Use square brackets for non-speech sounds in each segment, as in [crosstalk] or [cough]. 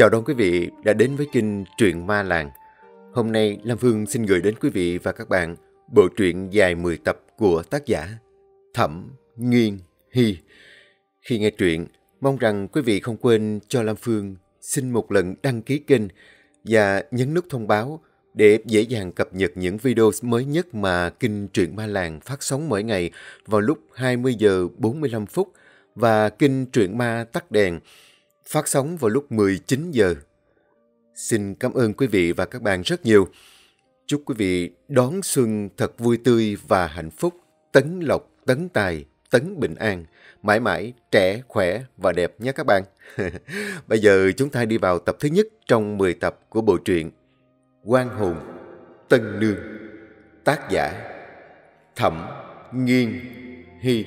Chào đón quý vị đã đến với kênh Truyện Ma Làng. Hôm nay Lam Phương xin gửi đến quý vị và các bạn bộ truyện dài 10 tập của tác giả Thẩm Nguyên Hy. Khi nghe truyện, mong rằng quý vị không quên cho Lam Phương xin một lần đăng ký kênh và nhấn nút thông báo để dễ dàng cập nhật những video mới nhất mà kênh Truyện Ma Làng phát sóng mỗi ngày vào lúc 20 giờ 45 phút và kênh Truyện Ma tắt đèn phát sóng vào lúc 19 giờ. Xin cảm ơn quý vị và các bạn rất nhiều. Chúc quý vị đón xuân thật vui tươi và hạnh phúc, tấn lộc, tấn tài, tấn bình an, mãi mãi trẻ, khỏe và đẹp nhé các bạn. [laughs] Bây giờ chúng ta đi vào tập thứ nhất trong 10 tập của bộ truyện Quan Hồn, Tân Nương, tác giả Thẩm Nghiên Hy.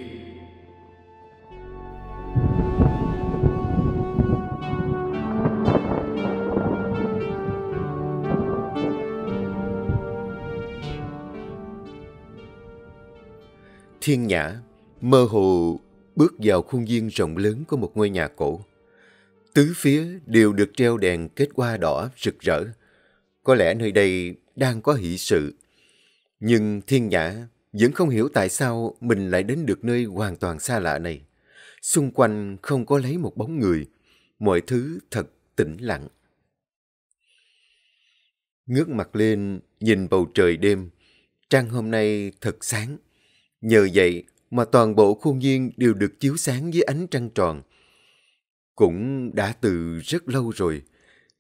thiên nhã, mơ hồ bước vào khuôn viên rộng lớn của một ngôi nhà cổ. Tứ phía đều được treo đèn kết hoa đỏ rực rỡ. Có lẽ nơi đây đang có hỷ sự. Nhưng thiên nhã vẫn không hiểu tại sao mình lại đến được nơi hoàn toàn xa lạ này. Xung quanh không có lấy một bóng người. Mọi thứ thật tĩnh lặng. Ngước mặt lên, nhìn bầu trời đêm. Trăng hôm nay thật sáng. Nhờ vậy mà toàn bộ khuôn viên đều được chiếu sáng với ánh trăng tròn. Cũng đã từ rất lâu rồi,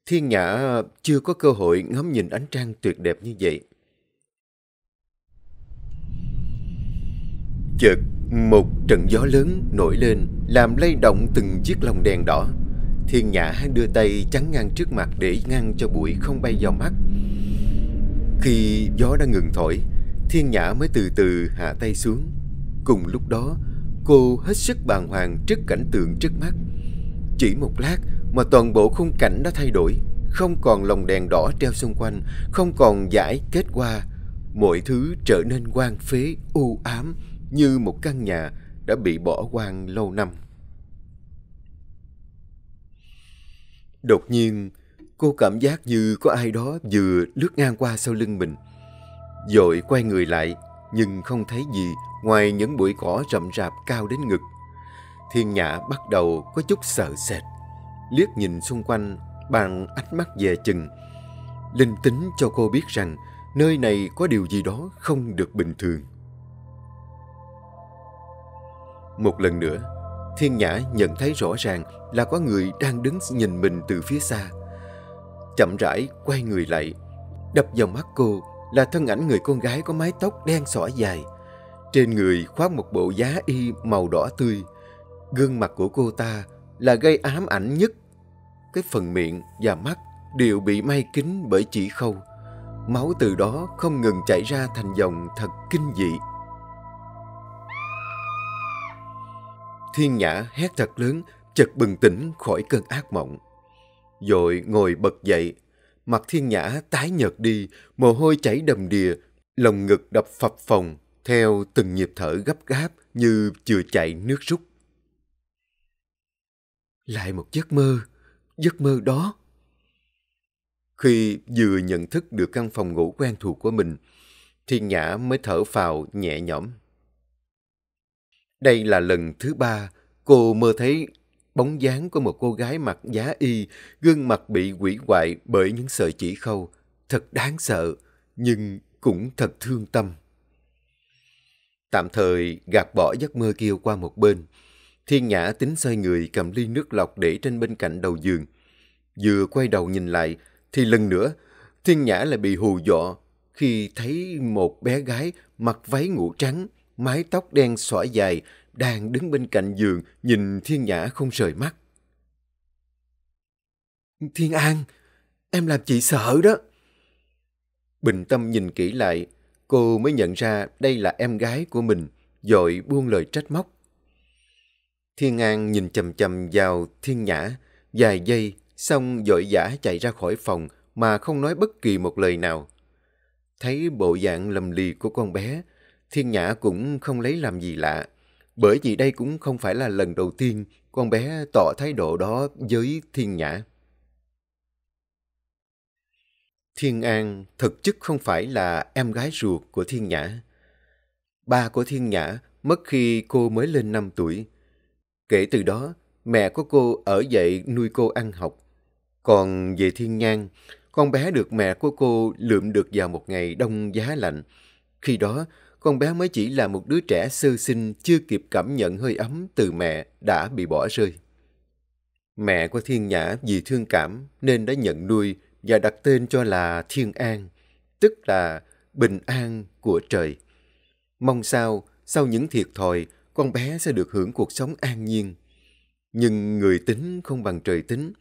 Thiên Nhã chưa có cơ hội ngắm nhìn ánh trăng tuyệt đẹp như vậy. Chợt, một trận gió lớn nổi lên làm lay động từng chiếc lồng đèn đỏ. Thiên Nhã đưa tay chắn ngang trước mặt để ngăn cho bụi không bay vào mắt. Khi gió đã ngừng thổi, Thiên Nhã mới từ từ hạ tay xuống. Cùng lúc đó, cô hết sức bàng hoàng trước cảnh tượng trước mắt. Chỉ một lát mà toàn bộ khung cảnh đã thay đổi, không còn lồng đèn đỏ treo xung quanh, không còn giải kết hoa, Mọi thứ trở nên quang phế, u ám như một căn nhà đã bị bỏ hoang lâu năm. Đột nhiên, cô cảm giác như có ai đó vừa lướt ngang qua sau lưng mình. Dội quay người lại, nhưng không thấy gì ngoài những bụi cỏ rậm rạp cao đến ngực. Thiên Nhã bắt đầu có chút sợ sệt. Liếc nhìn xung quanh bằng ánh mắt dè chừng. Linh tính cho cô biết rằng nơi này có điều gì đó không được bình thường. Một lần nữa, Thiên Nhã nhận thấy rõ ràng là có người đang đứng nhìn mình từ phía xa. Chậm rãi quay người lại, đập vào mắt cô là thân ảnh người con gái có mái tóc đen xõa dài. Trên người khoác một bộ giá y màu đỏ tươi. Gương mặt của cô ta là gây ám ảnh nhất. Cái phần miệng và mắt đều bị may kín bởi chỉ khâu. Máu từ đó không ngừng chảy ra thành dòng thật kinh dị. Thiên Nhã hét thật lớn, chợt bừng tỉnh khỏi cơn ác mộng. Rồi ngồi bật dậy, mặt thiên nhã tái nhợt đi, mồ hôi chảy đầm đìa, lồng ngực đập phập phồng, theo từng nhịp thở gấp gáp như vừa chạy nước rút. Lại một giấc mơ, giấc mơ đó. Khi vừa nhận thức được căn phòng ngủ quen thuộc của mình, Thiên Nhã mới thở phào nhẹ nhõm. Đây là lần thứ ba cô mơ thấy bóng dáng của một cô gái mặc giá y, gương mặt bị quỷ hoại bởi những sợi chỉ khâu. Thật đáng sợ, nhưng cũng thật thương tâm. Tạm thời gạt bỏ giấc mơ kia qua một bên. Thiên Nhã tính xoay người cầm ly nước lọc để trên bên cạnh đầu giường. Vừa quay đầu nhìn lại, thì lần nữa, Thiên Nhã lại bị hù dọ khi thấy một bé gái mặc váy ngủ trắng, mái tóc đen xõa dài, đang đứng bên cạnh giường nhìn Thiên Nhã không rời mắt. Thiên An, em làm chị sợ đó. Bình tâm nhìn kỹ lại, cô mới nhận ra đây là em gái của mình, dội buông lời trách móc. Thiên An nhìn chầm chầm vào Thiên Nhã, vài giây, xong dội dã chạy ra khỏi phòng mà không nói bất kỳ một lời nào. Thấy bộ dạng lầm lì của con bé, Thiên Nhã cũng không lấy làm gì lạ bởi vì đây cũng không phải là lần đầu tiên con bé tỏ thái độ đó với Thiên Nhã. Thiên An thực chất không phải là em gái ruột của Thiên Nhã. Ba của Thiên Nhã mất khi cô mới lên 5 tuổi. Kể từ đó, mẹ của cô ở dậy nuôi cô ăn học. Còn về Thiên Nhan, con bé được mẹ của cô lượm được vào một ngày đông giá lạnh. Khi đó, con bé mới chỉ là một đứa trẻ sơ sinh chưa kịp cảm nhận hơi ấm từ mẹ đã bị bỏ rơi. Mẹ của Thiên Nhã vì thương cảm nên đã nhận nuôi và đặt tên cho là Thiên An, tức là bình an của trời. Mong sao, sau những thiệt thòi, con bé sẽ được hưởng cuộc sống an nhiên. Nhưng người tính không bằng trời tính.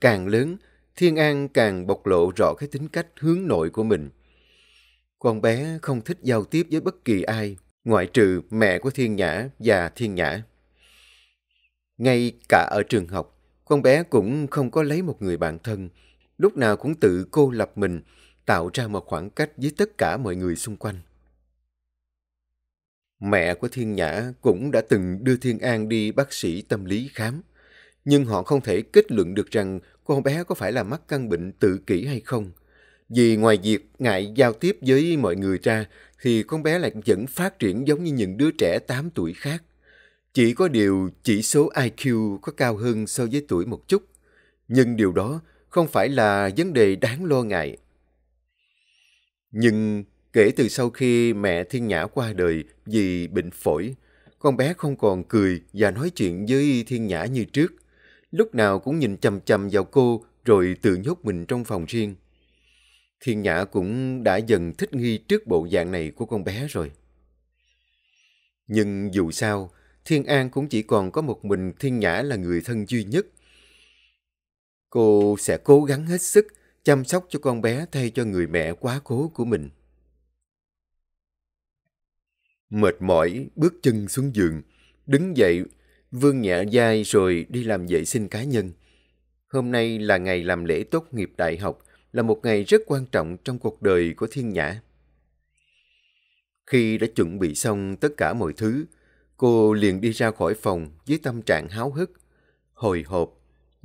Càng lớn, Thiên An càng bộc lộ rõ cái tính cách hướng nội của mình. Con bé không thích giao tiếp với bất kỳ ai, ngoại trừ mẹ của Thiên Nhã và Thiên Nhã. Ngay cả ở trường học, con bé cũng không có lấy một người bạn thân, lúc nào cũng tự cô lập mình, tạo ra một khoảng cách với tất cả mọi người xung quanh. Mẹ của Thiên Nhã cũng đã từng đưa Thiên An đi bác sĩ tâm lý khám, nhưng họ không thể kết luận được rằng con bé có phải là mắc căn bệnh tự kỷ hay không – vì ngoài việc ngại giao tiếp với mọi người ra, thì con bé lại vẫn phát triển giống như những đứa trẻ 8 tuổi khác. Chỉ có điều chỉ số IQ có cao hơn so với tuổi một chút. Nhưng điều đó không phải là vấn đề đáng lo ngại. Nhưng kể từ sau khi mẹ Thiên Nhã qua đời vì bệnh phổi, con bé không còn cười và nói chuyện với Thiên Nhã như trước. Lúc nào cũng nhìn chầm chầm vào cô rồi tự nhốt mình trong phòng riêng. Thiên Nhã cũng đã dần thích nghi trước bộ dạng này của con bé rồi. Nhưng dù sao, Thiên An cũng chỉ còn có một mình Thiên Nhã là người thân duy nhất. Cô sẽ cố gắng hết sức chăm sóc cho con bé thay cho người mẹ quá cố của mình. Mệt mỏi, bước chân xuống giường, đứng dậy, vương nhẹ dai rồi đi làm vệ sinh cá nhân. Hôm nay là ngày làm lễ tốt nghiệp đại học, là một ngày rất quan trọng trong cuộc đời của Thiên Nhã. Khi đã chuẩn bị xong tất cả mọi thứ, cô liền đi ra khỏi phòng với tâm trạng háo hức, hồi hộp.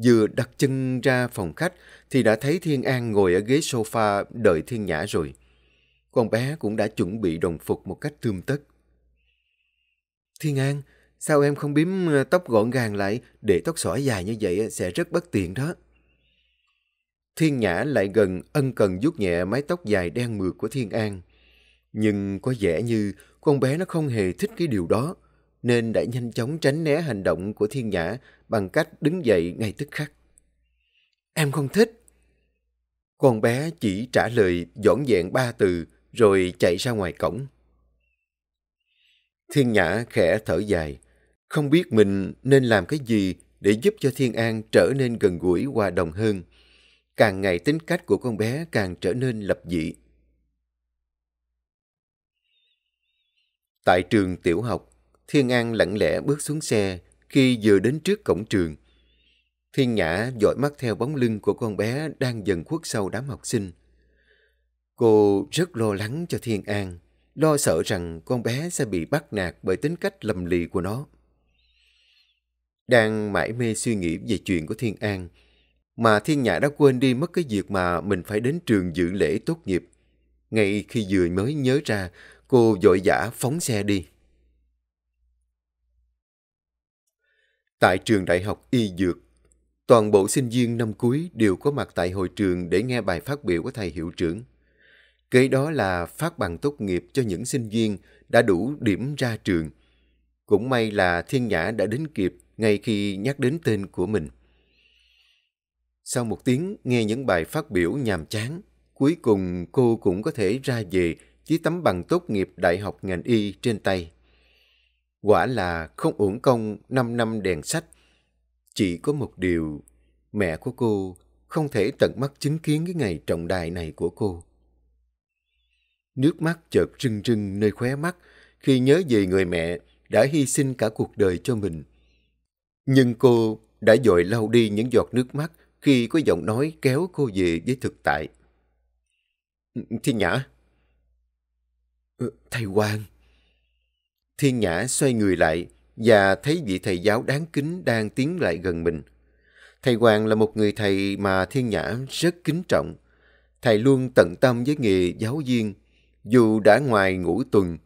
Vừa đặt chân ra phòng khách thì đã thấy Thiên An ngồi ở ghế sofa đợi Thiên Nhã rồi. Con bé cũng đã chuẩn bị đồng phục một cách tươm tất. Thiên An, sao em không biếm ờ, tóc gọn gàng lại để tóc xõa dài như vậy sẽ rất bất tiện đó. Thiên Nhã lại gần ân cần vuốt nhẹ mái tóc dài đen mượt của Thiên An. Nhưng có vẻ như con bé nó không hề thích cái điều đó, nên đã nhanh chóng tránh né hành động của Thiên Nhã bằng cách đứng dậy ngay tức khắc. Em không thích. Con bé chỉ trả lời dõn dẹn ba từ rồi chạy ra ngoài cổng. Thiên Nhã khẽ thở dài, không biết mình nên làm cái gì để giúp cho Thiên An trở nên gần gũi hòa đồng hơn. Càng ngày tính cách của con bé càng trở nên lập dị. Tại trường tiểu học, Thiên An lặng lẽ bước xuống xe khi vừa đến trước cổng trường. Thiên Nhã dõi mắt theo bóng lưng của con bé đang dần khuất sau đám học sinh. Cô rất lo lắng cho Thiên An, lo sợ rằng con bé sẽ bị bắt nạt bởi tính cách lầm lì của nó. Đang mãi mê suy nghĩ về chuyện của Thiên An, mà thiên nhã đã quên đi mất cái việc mà mình phải đến trường dự lễ tốt nghiệp. Ngay khi vừa mới nhớ ra, cô dội dã phóng xe đi. Tại trường đại học Y Dược, toàn bộ sinh viên năm cuối đều có mặt tại hội trường để nghe bài phát biểu của thầy hiệu trưởng. Kế đó là phát bằng tốt nghiệp cho những sinh viên đã đủ điểm ra trường. Cũng may là Thiên Nhã đã đến kịp ngay khi nhắc đến tên của mình. Sau một tiếng nghe những bài phát biểu nhàm chán, cuối cùng cô cũng có thể ra về với tấm bằng tốt nghiệp đại học ngành y trên tay. Quả là không uổng công 5 năm đèn sách. Chỉ có một điều, mẹ của cô không thể tận mắt chứng kiến cái ngày trọng đại này của cô. Nước mắt chợt rưng rưng nơi khóe mắt khi nhớ về người mẹ đã hy sinh cả cuộc đời cho mình. Nhưng cô đã dội lau đi những giọt nước mắt khi có giọng nói kéo cô về với thực tại. Thiên Nhã ừ, Thầy Quang Thiên Nhã xoay người lại và thấy vị thầy giáo đáng kính đang tiến lại gần mình. Thầy Quang là một người thầy mà Thiên Nhã rất kính trọng. Thầy luôn tận tâm với nghề giáo viên, dù đã ngoài ngũ tuần,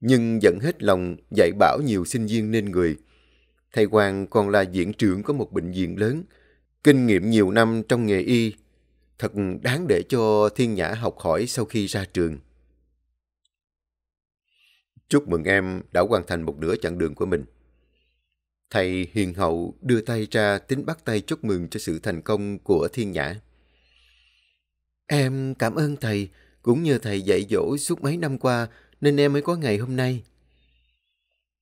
nhưng vẫn hết lòng dạy bảo nhiều sinh viên nên người. Thầy Quang còn là viện trưởng của một bệnh viện lớn, Kinh nghiệm nhiều năm trong nghề y thật đáng để cho Thiên Nhã học hỏi sau khi ra trường. Chúc mừng em đã hoàn thành một nửa chặng đường của mình. Thầy hiền hậu đưa tay ra tính bắt tay chúc mừng cho sự thành công của Thiên Nhã. Em cảm ơn thầy, cũng nhờ thầy dạy dỗ suốt mấy năm qua nên em mới có ngày hôm nay.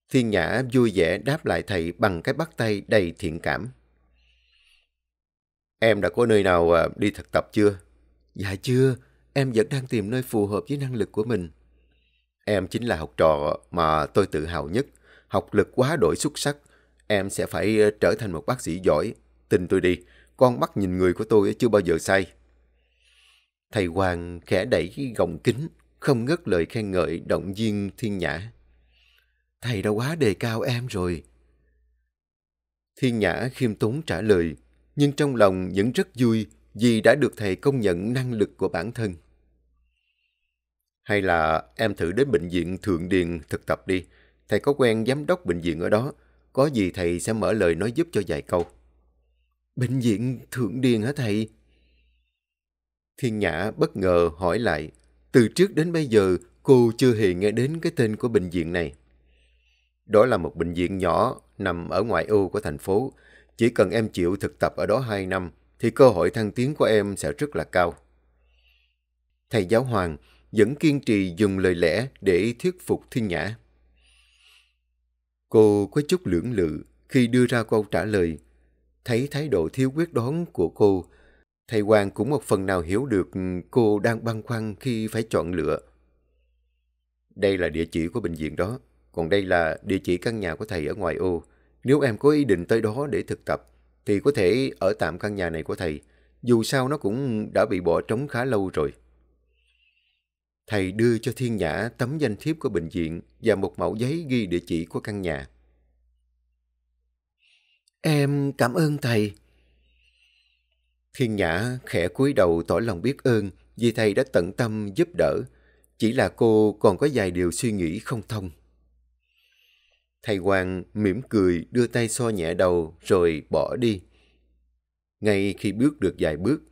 Thiên Nhã vui vẻ đáp lại thầy bằng cái bắt tay đầy thiện cảm. Em đã có nơi nào à, đi thực tập chưa? Dạ chưa, em vẫn đang tìm nơi phù hợp với năng lực của mình. Em chính là học trò mà tôi tự hào nhất. Học lực quá đổi xuất sắc. Em sẽ phải à, trở thành một bác sĩ giỏi. Tin tôi đi, con mắt nhìn người của tôi chưa bao giờ sai. Thầy Hoàng khẽ đẩy gọng kính, không ngớt lời khen ngợi động viên Thiên Nhã. Thầy đã quá đề cao em rồi. Thiên Nhã khiêm tốn trả lời, nhưng trong lòng vẫn rất vui vì đã được thầy công nhận năng lực của bản thân. Hay là em thử đến bệnh viện Thượng Điền thực tập đi. Thầy có quen giám đốc bệnh viện ở đó. Có gì thầy sẽ mở lời nói giúp cho vài câu. Bệnh viện Thượng Điền hả thầy? Thiên Nhã bất ngờ hỏi lại. Từ trước đến bây giờ cô chưa hề nghe đến cái tên của bệnh viện này. Đó là một bệnh viện nhỏ nằm ở ngoại ô của thành phố chỉ cần em chịu thực tập ở đó 2 năm, thì cơ hội thăng tiến của em sẽ rất là cao. Thầy giáo Hoàng vẫn kiên trì dùng lời lẽ để thuyết phục Thiên Nhã. Cô có chút lưỡng lự khi đưa ra câu trả lời. Thấy thái độ thiếu quyết đoán của cô, thầy Hoàng cũng một phần nào hiểu được cô đang băn khoăn khi phải chọn lựa. Đây là địa chỉ của bệnh viện đó, còn đây là địa chỉ căn nhà của thầy ở ngoài ô. Nếu em có ý định tới đó để thực tập, thì có thể ở tạm căn nhà này của thầy. Dù sao nó cũng đã bị bỏ trống khá lâu rồi. Thầy đưa cho Thiên Nhã tấm danh thiếp của bệnh viện và một mẫu giấy ghi địa chỉ của căn nhà. Em cảm ơn thầy. Thiên Nhã khẽ cúi đầu tỏ lòng biết ơn vì thầy đã tận tâm giúp đỡ. Chỉ là cô còn có vài điều suy nghĩ không thông. Thầy Hoàng mỉm cười đưa tay so nhẹ đầu rồi bỏ đi. Ngay khi bước được vài bước,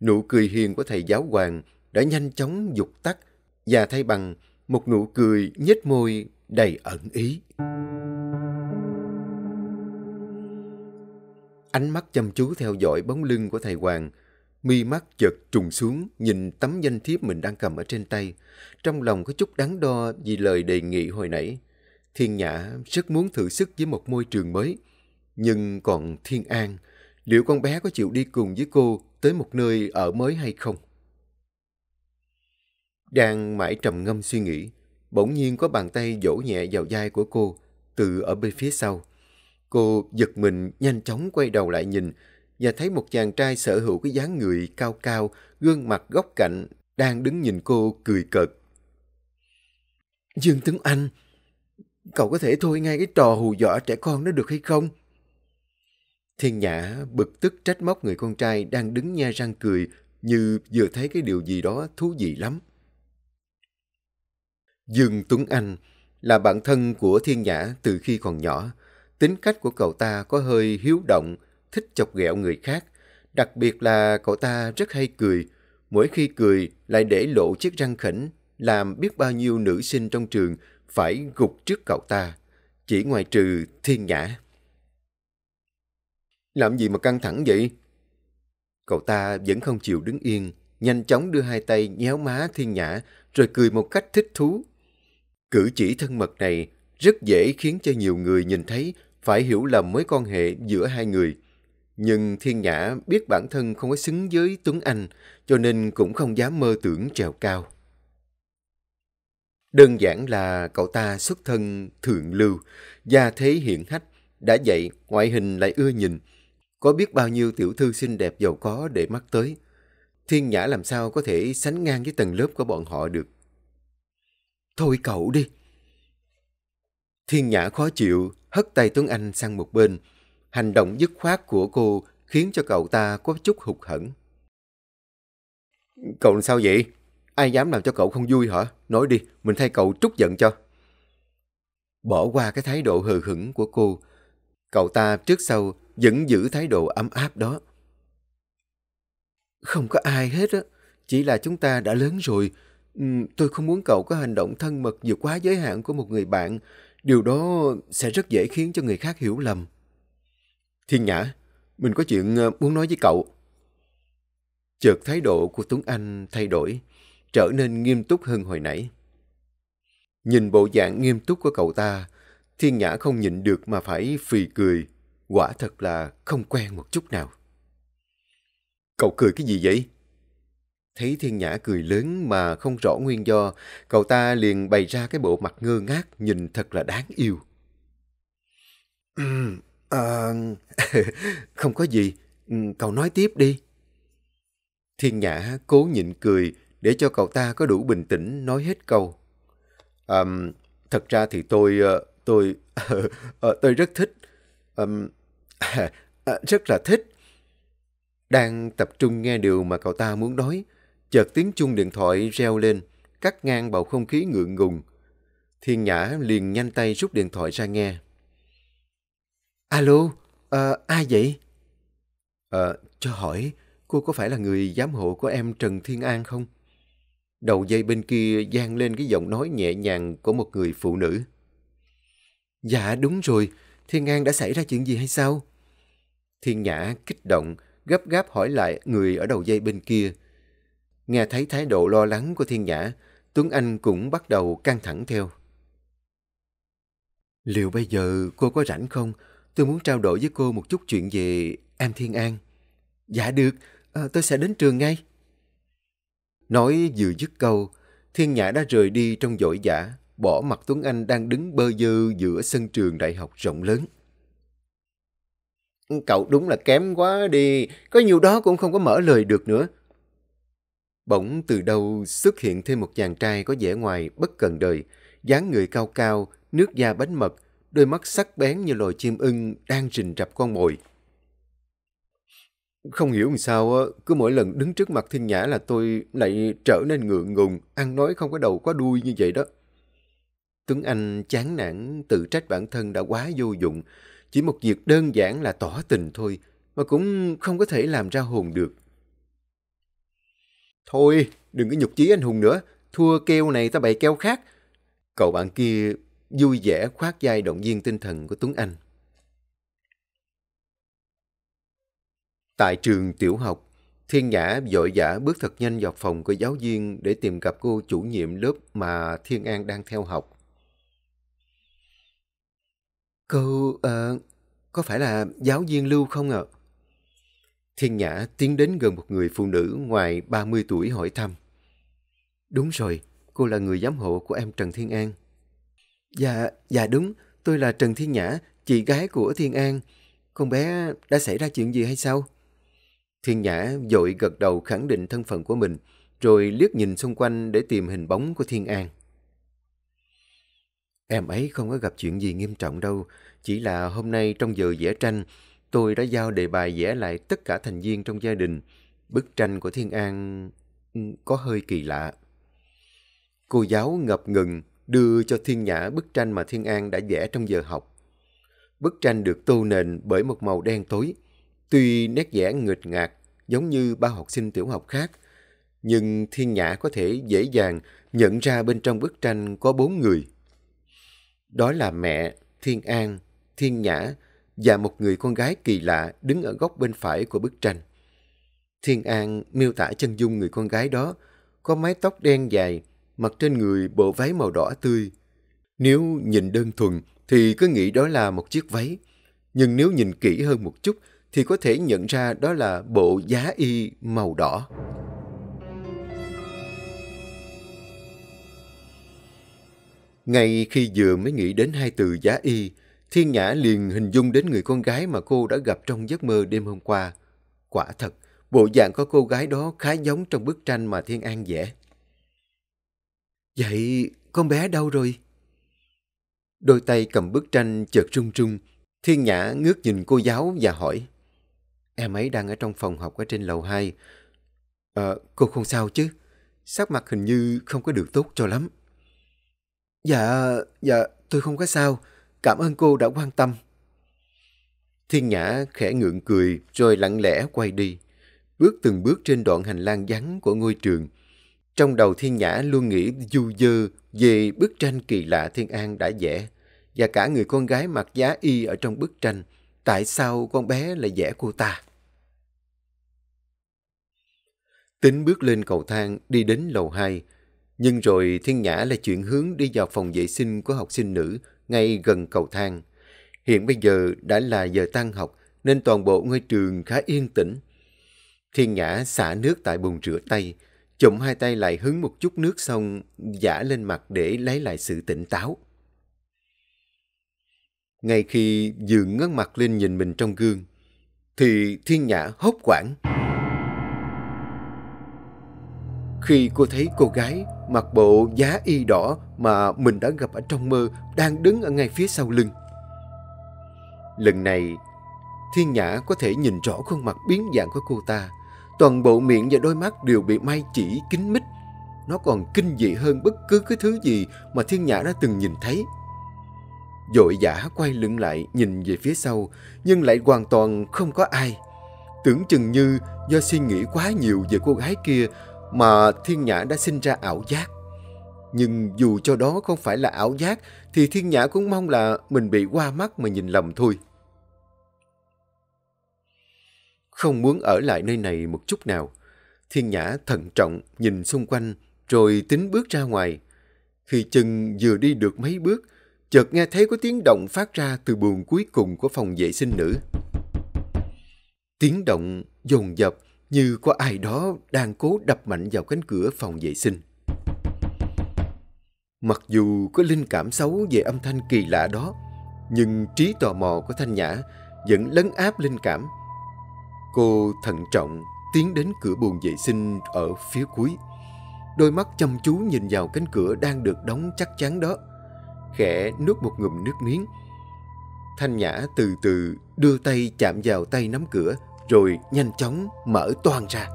nụ cười hiền của thầy giáo Hoàng đã nhanh chóng dục tắt và thay bằng một nụ cười nhếch môi đầy ẩn ý. Ánh mắt chăm chú theo dõi bóng lưng của thầy Hoàng, mi mắt chợt trùng xuống nhìn tấm danh thiếp mình đang cầm ở trên tay. Trong lòng có chút đắn đo vì lời đề nghị hồi nãy. Thiên Nhã rất muốn thử sức với một môi trường mới. Nhưng còn Thiên An, liệu con bé có chịu đi cùng với cô tới một nơi ở mới hay không? Đang mãi trầm ngâm suy nghĩ, bỗng nhiên có bàn tay vỗ nhẹ vào vai của cô từ ở bên phía sau. Cô giật mình nhanh chóng quay đầu lại nhìn và thấy một chàng trai sở hữu cái dáng người cao cao, gương mặt góc cạnh đang đứng nhìn cô cười cợt. Dương Tuấn Anh, Cậu có thể thôi ngay cái trò hù dọa trẻ con đó được hay không? Thiên Nhã bực tức trách móc người con trai đang đứng nha răng cười như vừa thấy cái điều gì đó thú vị lắm. Dương Tuấn Anh là bạn thân của Thiên Nhã từ khi còn nhỏ. Tính cách của cậu ta có hơi hiếu động, thích chọc ghẹo người khác. Đặc biệt là cậu ta rất hay cười. Mỗi khi cười lại để lộ chiếc răng khỉnh, làm biết bao nhiêu nữ sinh trong trường phải gục trước cậu ta, chỉ ngoài trừ thiên nhã. Làm gì mà căng thẳng vậy? Cậu ta vẫn không chịu đứng yên, nhanh chóng đưa hai tay nhéo má thiên nhã rồi cười một cách thích thú. Cử chỉ thân mật này rất dễ khiến cho nhiều người nhìn thấy phải hiểu lầm mối quan hệ giữa hai người. Nhưng Thiên Nhã biết bản thân không có xứng với Tuấn Anh, cho nên cũng không dám mơ tưởng trèo cao. Đơn giản là cậu ta xuất thân thượng lưu, gia thế hiển hách, đã dậy ngoại hình lại ưa nhìn. Có biết bao nhiêu tiểu thư xinh đẹp giàu có để mắt tới. Thiên Nhã làm sao có thể sánh ngang với tầng lớp của bọn họ được. Thôi cậu đi. Thiên Nhã khó chịu, hất tay Tuấn Anh sang một bên. Hành động dứt khoát của cô khiến cho cậu ta có chút hụt hẫng. Cậu sao vậy? Ai dám làm cho cậu không vui hả? Nói đi, mình thay cậu trút giận cho. Bỏ qua cái thái độ hờ hững của cô, cậu ta trước sau vẫn giữ thái độ ấm áp đó. Không có ai hết á, chỉ là chúng ta đã lớn rồi. Ừ, tôi không muốn cậu có hành động thân mật vượt quá giới hạn của một người bạn. Điều đó sẽ rất dễ khiến cho người khác hiểu lầm. Thiên Nhã, mình có chuyện ờ, muốn nói với cậu. Chợt thái độ của Tuấn Anh thay đổi trở nên nghiêm túc hơn hồi nãy. Nhìn bộ dạng nghiêm túc của cậu ta, thiên nhã không nhịn được mà phải phì cười. Quả thật là không quen một chút nào. Cậu cười cái gì vậy? Thấy thiên nhã cười lớn mà không rõ nguyên do, cậu ta liền bày ra cái bộ mặt ngơ ngác nhìn thật là đáng yêu. à, [laughs] không có gì, cậu nói tiếp đi. Thiên Nhã cố nhịn cười để cho cậu ta có đủ bình tĩnh nói hết câu. Um, thật ra thì tôi ờ, tôi [laughs] ờ, tôi rất thích um, [laughs] rất là thích đang tập trung nghe điều mà cậu ta muốn nói chợt tiếng chuông điện thoại reo lên cắt ngang bầu không khí ngượng ngùng thiên nhã liền nhanh tay rút điện thoại ra nghe alo à, ai vậy à, cho hỏi cô có phải là người giám hộ của em trần thiên an không Đầu dây bên kia gian lên cái giọng nói nhẹ nhàng của một người phụ nữ. Dạ đúng rồi, Thiên An đã xảy ra chuyện gì hay sao? Thiên Nhã kích động, gấp gáp hỏi lại người ở đầu dây bên kia. Nghe thấy thái độ lo lắng của Thiên Nhã, Tuấn Anh cũng bắt đầu căng thẳng theo. Liệu bây giờ cô có rảnh không? Tôi muốn trao đổi với cô một chút chuyện về Am Thiên An. Dạ được, à, tôi sẽ đến trường ngay. Nói vừa dứt câu, Thiên Nhã đã rời đi trong dội giả, bỏ mặt Tuấn Anh đang đứng bơ dơ giữa sân trường đại học rộng lớn. Cậu đúng là kém quá đi, có nhiều đó cũng không có mở lời được nữa. Bỗng từ đâu xuất hiện thêm một chàng trai có vẻ ngoài bất cần đời, dáng người cao cao, nước da bánh mật, đôi mắt sắc bén như loài chim ưng đang rình rập con mồi. Không hiểu làm sao, cứ mỗi lần đứng trước mặt thiên nhã là tôi lại trở nên ngượng ngùng, ăn nói không có đầu có đuôi như vậy đó. Tuấn Anh chán nản tự trách bản thân đã quá vô dụng, chỉ một việc đơn giản là tỏ tình thôi, mà cũng không có thể làm ra hồn được. Thôi, đừng có nhục chí anh hùng nữa, thua keo này ta bày keo khác. Cậu bạn kia vui vẻ khoát vai động viên tinh thần của Tuấn Anh. Tại trường tiểu học, Thiên Nhã vội vã bước thật nhanh vào phòng của giáo viên để tìm gặp cô chủ nhiệm lớp mà Thiên An đang theo học. Cô, à, có phải là giáo viên Lưu không ạ? Thiên Nhã tiến đến gần một người phụ nữ ngoài 30 tuổi hỏi thăm. Đúng rồi, cô là người giám hộ của em Trần Thiên An. Dạ, dạ đúng, tôi là Trần Thiên Nhã, chị gái của Thiên An. Con bé đã xảy ra chuyện gì hay sao? Thiên Nhã dội gật đầu khẳng định thân phận của mình, rồi liếc nhìn xung quanh để tìm hình bóng của Thiên An. Em ấy không có gặp chuyện gì nghiêm trọng đâu, chỉ là hôm nay trong giờ vẽ tranh, tôi đã giao đề bài vẽ lại tất cả thành viên trong gia đình. Bức tranh của Thiên An có hơi kỳ lạ. Cô giáo ngập ngừng đưa cho Thiên Nhã bức tranh mà Thiên An đã vẽ trong giờ học. Bức tranh được tô nền bởi một màu đen tối, Tuy nét vẽ nghịch ngạc giống như ba học sinh tiểu học khác, nhưng Thiên Nhã có thể dễ dàng nhận ra bên trong bức tranh có bốn người. Đó là mẹ, Thiên An, Thiên Nhã và một người con gái kỳ lạ đứng ở góc bên phải của bức tranh. Thiên An miêu tả chân dung người con gái đó, có mái tóc đen dài, mặc trên người bộ váy màu đỏ tươi. Nếu nhìn đơn thuần thì cứ nghĩ đó là một chiếc váy, nhưng nếu nhìn kỹ hơn một chút thì có thể nhận ra đó là bộ giá y màu đỏ. Ngay khi vừa mới nghĩ đến hai từ giá y, Thiên Nhã liền hình dung đến người con gái mà cô đã gặp trong giấc mơ đêm hôm qua. Quả thật, bộ dạng có cô gái đó khá giống trong bức tranh mà Thiên An vẽ. Vậy con bé đâu rồi? Đôi tay cầm bức tranh chợt run run, Thiên Nhã ngước nhìn cô giáo và hỏi. Em ấy đang ở trong phòng học ở trên lầu 2. Ờ, cô không sao chứ? Sắc mặt hình như không có được tốt cho lắm. Dạ, dạ, tôi không có sao. Cảm ơn cô đã quan tâm. Thiên Nhã khẽ ngượng cười rồi lặng lẽ quay đi. Bước từng bước trên đoạn hành lang vắng của ngôi trường. Trong đầu Thiên Nhã luôn nghĩ du dơ về bức tranh kỳ lạ Thiên An đã vẽ. Và cả người con gái mặc giá y ở trong bức tranh. Tại sao con bé lại vẽ cô ta? Tính bước lên cầu thang đi đến lầu 2. Nhưng rồi Thiên Nhã lại chuyển hướng đi vào phòng vệ sinh của học sinh nữ ngay gần cầu thang. Hiện bây giờ đã là giờ tan học nên toàn bộ ngôi trường khá yên tĩnh. Thiên Nhã xả nước tại bồn rửa tay, chụm hai tay lại hứng một chút nước xong giả lên mặt để lấy lại sự tỉnh táo. Ngay khi dường ngấn mặt lên nhìn mình trong gương, thì Thiên Nhã hốt quảng khi cô thấy cô gái mặc bộ giá y đỏ mà mình đã gặp ở trong mơ đang đứng ở ngay phía sau lưng. Lần này, Thiên Nhã có thể nhìn rõ khuôn mặt biến dạng của cô ta. Toàn bộ miệng và đôi mắt đều bị may chỉ kín mít. Nó còn kinh dị hơn bất cứ cái thứ gì mà Thiên Nhã đã từng nhìn thấy. Dội giả quay lưng lại nhìn về phía sau, nhưng lại hoàn toàn không có ai. Tưởng chừng như do suy nghĩ quá nhiều về cô gái kia mà thiên nhã đã sinh ra ảo giác. Nhưng dù cho đó không phải là ảo giác thì thiên nhã cũng mong là mình bị qua mắt mà nhìn lầm thôi. Không muốn ở lại nơi này một chút nào, thiên nhã thận trọng nhìn xung quanh rồi tính bước ra ngoài. Khi chân vừa đi được mấy bước, chợt nghe thấy có tiếng động phát ra từ buồng cuối cùng của phòng vệ sinh nữ. Tiếng động dồn dập, như có ai đó đang cố đập mạnh vào cánh cửa phòng vệ sinh. Mặc dù có linh cảm xấu về âm thanh kỳ lạ đó, nhưng trí tò mò của Thanh Nhã vẫn lấn áp linh cảm. Cô thận trọng tiến đến cửa buồng vệ sinh ở phía cuối. Đôi mắt chăm chú nhìn vào cánh cửa đang được đóng chắc chắn đó. Khẽ nuốt một ngụm nước miếng. Thanh Nhã từ từ đưa tay chạm vào tay nắm cửa rồi nhanh chóng mở toan ra.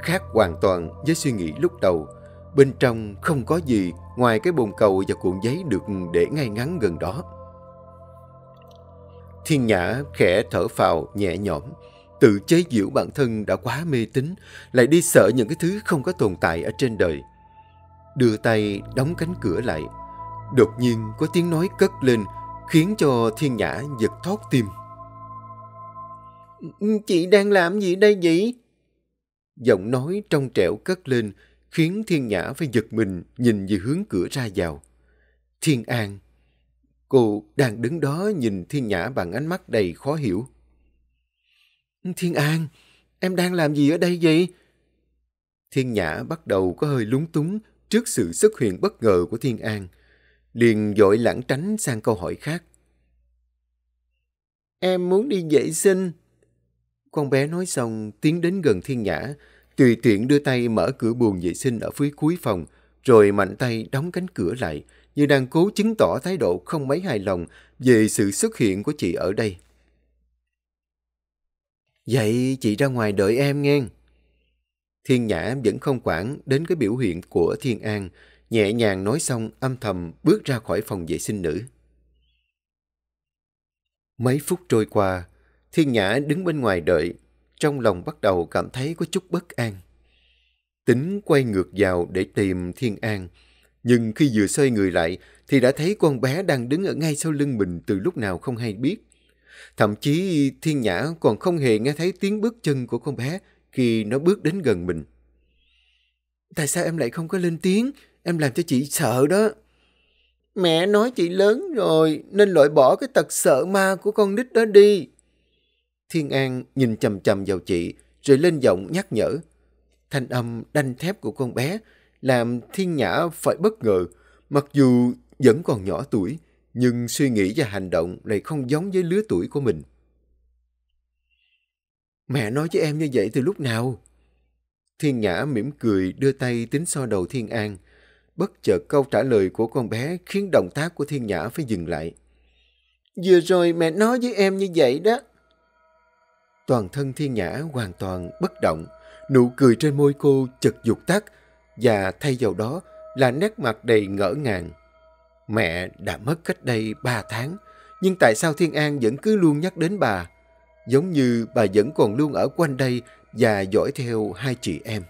Khác hoàn toàn với suy nghĩ lúc đầu, bên trong không có gì ngoài cái bồn cầu và cuộn giấy được để ngay ngắn gần đó. Thiên Nhã khẽ thở phào nhẹ nhõm, tự chế giễu bản thân đã quá mê tín, lại đi sợ những cái thứ không có tồn tại ở trên đời. Đưa tay đóng cánh cửa lại, đột nhiên có tiếng nói cất lên khiến cho thiên nhã giật thót tim. Ừ, chị đang làm gì đây vậy? Giọng nói trong trẻo cất lên, khiến thiên nhã phải giật mình nhìn về hướng cửa ra vào. Thiên An, cô đang đứng đó nhìn thiên nhã bằng ánh mắt đầy khó hiểu. Thiên An, em đang làm gì ở đây vậy? Thiên Nhã bắt đầu có hơi lúng túng trước sự xuất hiện bất ngờ của Thiên An liền dội lảng tránh sang câu hỏi khác. Em muốn đi vệ sinh. Con bé nói xong, tiến đến gần thiên nhã, tùy tiện đưa tay mở cửa buồng vệ sinh ở phía cuối phòng, rồi mạnh tay đóng cánh cửa lại, như đang cố chứng tỏ thái độ không mấy hài lòng về sự xuất hiện của chị ở đây. Vậy chị ra ngoài đợi em nghe. Thiên Nhã vẫn không quản đến cái biểu hiện của Thiên An, nhẹ nhàng nói xong âm thầm bước ra khỏi phòng vệ sinh nữ. Mấy phút trôi qua, Thiên Nhã đứng bên ngoài đợi, trong lòng bắt đầu cảm thấy có chút bất an. Tính quay ngược vào để tìm Thiên An, nhưng khi vừa xoay người lại thì đã thấy con bé đang đứng ở ngay sau lưng mình từ lúc nào không hay biết. Thậm chí Thiên Nhã còn không hề nghe thấy tiếng bước chân của con bé khi nó bước đến gần mình. Tại sao em lại không có lên tiếng? Em làm cho chị sợ đó. Mẹ nói chị lớn rồi nên loại bỏ cái tật sợ ma của con nít đó đi. Thiên An nhìn chầm chầm vào chị rồi lên giọng nhắc nhở. Thanh âm đanh thép của con bé làm Thiên Nhã phải bất ngờ. Mặc dù vẫn còn nhỏ tuổi nhưng suy nghĩ và hành động lại không giống với lứa tuổi của mình. Mẹ nói với em như vậy từ lúc nào? Thiên Nhã mỉm cười đưa tay tính so đầu Thiên An bất chợt câu trả lời của con bé khiến động tác của Thiên Nhã phải dừng lại. Vừa rồi mẹ nói với em như vậy đó. Toàn thân Thiên Nhã hoàn toàn bất động, nụ cười trên môi cô chật dục tắt và thay vào đó là nét mặt đầy ngỡ ngàng. Mẹ đã mất cách đây ba tháng, nhưng tại sao Thiên An vẫn cứ luôn nhắc đến bà? Giống như bà vẫn còn luôn ở quanh đây và dõi theo hai chị em.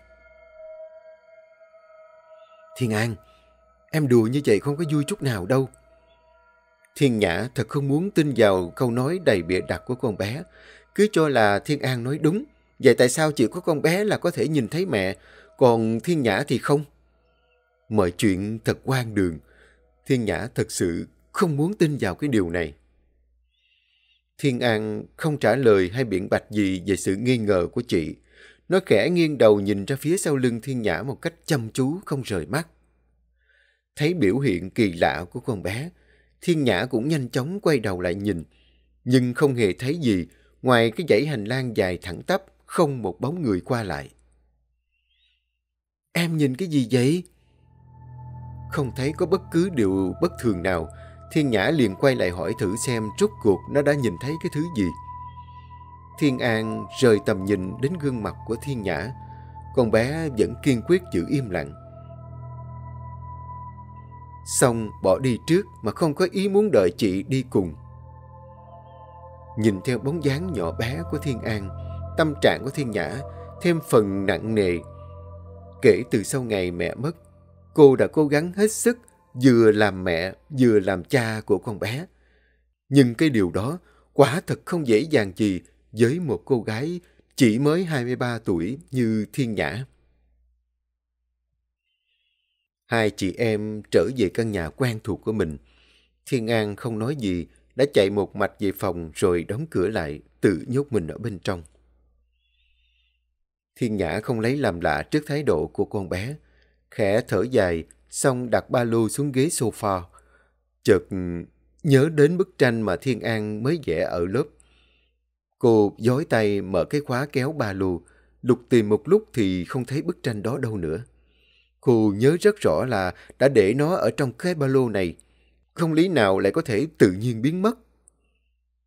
Thiên An, em đùa như vậy không có vui chút nào đâu. Thiên Nhã thật không muốn tin vào câu nói đầy bịa đặt của con bé. Cứ cho là Thiên An nói đúng. Vậy tại sao chỉ có con bé là có thể nhìn thấy mẹ, còn Thiên Nhã thì không? Mọi chuyện thật quan đường. Thiên Nhã thật sự không muốn tin vào cái điều này. Thiên An không trả lời hay biện bạch gì về sự nghi ngờ của chị. Nó khẽ nghiêng đầu nhìn ra phía sau lưng thiên nhã một cách chăm chú không rời mắt. Thấy biểu hiện kỳ lạ của con bé, thiên nhã cũng nhanh chóng quay đầu lại nhìn. Nhưng không hề thấy gì ngoài cái dãy hành lang dài thẳng tắp, không một bóng người qua lại. Em nhìn cái gì vậy? Không thấy có bất cứ điều bất thường nào, Thiên Nhã liền quay lại hỏi thử xem rốt cuộc nó đã nhìn thấy cái thứ gì. Thiên An rời tầm nhìn đến gương mặt của Thiên Nhã. Con bé vẫn kiên quyết giữ im lặng. Xong bỏ đi trước mà không có ý muốn đợi chị đi cùng. Nhìn theo bóng dáng nhỏ bé của Thiên An, tâm trạng của Thiên Nhã thêm phần nặng nề. Kể từ sau ngày mẹ mất, cô đã cố gắng hết sức vừa làm mẹ vừa làm cha của con bé. Nhưng cái điều đó quả thật không dễ dàng gì với một cô gái chỉ mới 23 tuổi như Thiên Nhã. Hai chị em trở về căn nhà quen thuộc của mình. Thiên An không nói gì, đã chạy một mạch về phòng rồi đóng cửa lại, tự nhốt mình ở bên trong. Thiên Nhã không lấy làm lạ trước thái độ của con bé. Khẽ thở dài, xong đặt ba lô xuống ghế sofa. Chợt nhớ đến bức tranh mà Thiên An mới vẽ ở lớp Cô giói tay mở cái khóa kéo ba lô, lục tìm một lúc thì không thấy bức tranh đó đâu nữa. Cô nhớ rất rõ là đã để nó ở trong cái ba lô này. Không lý nào lại có thể tự nhiên biến mất.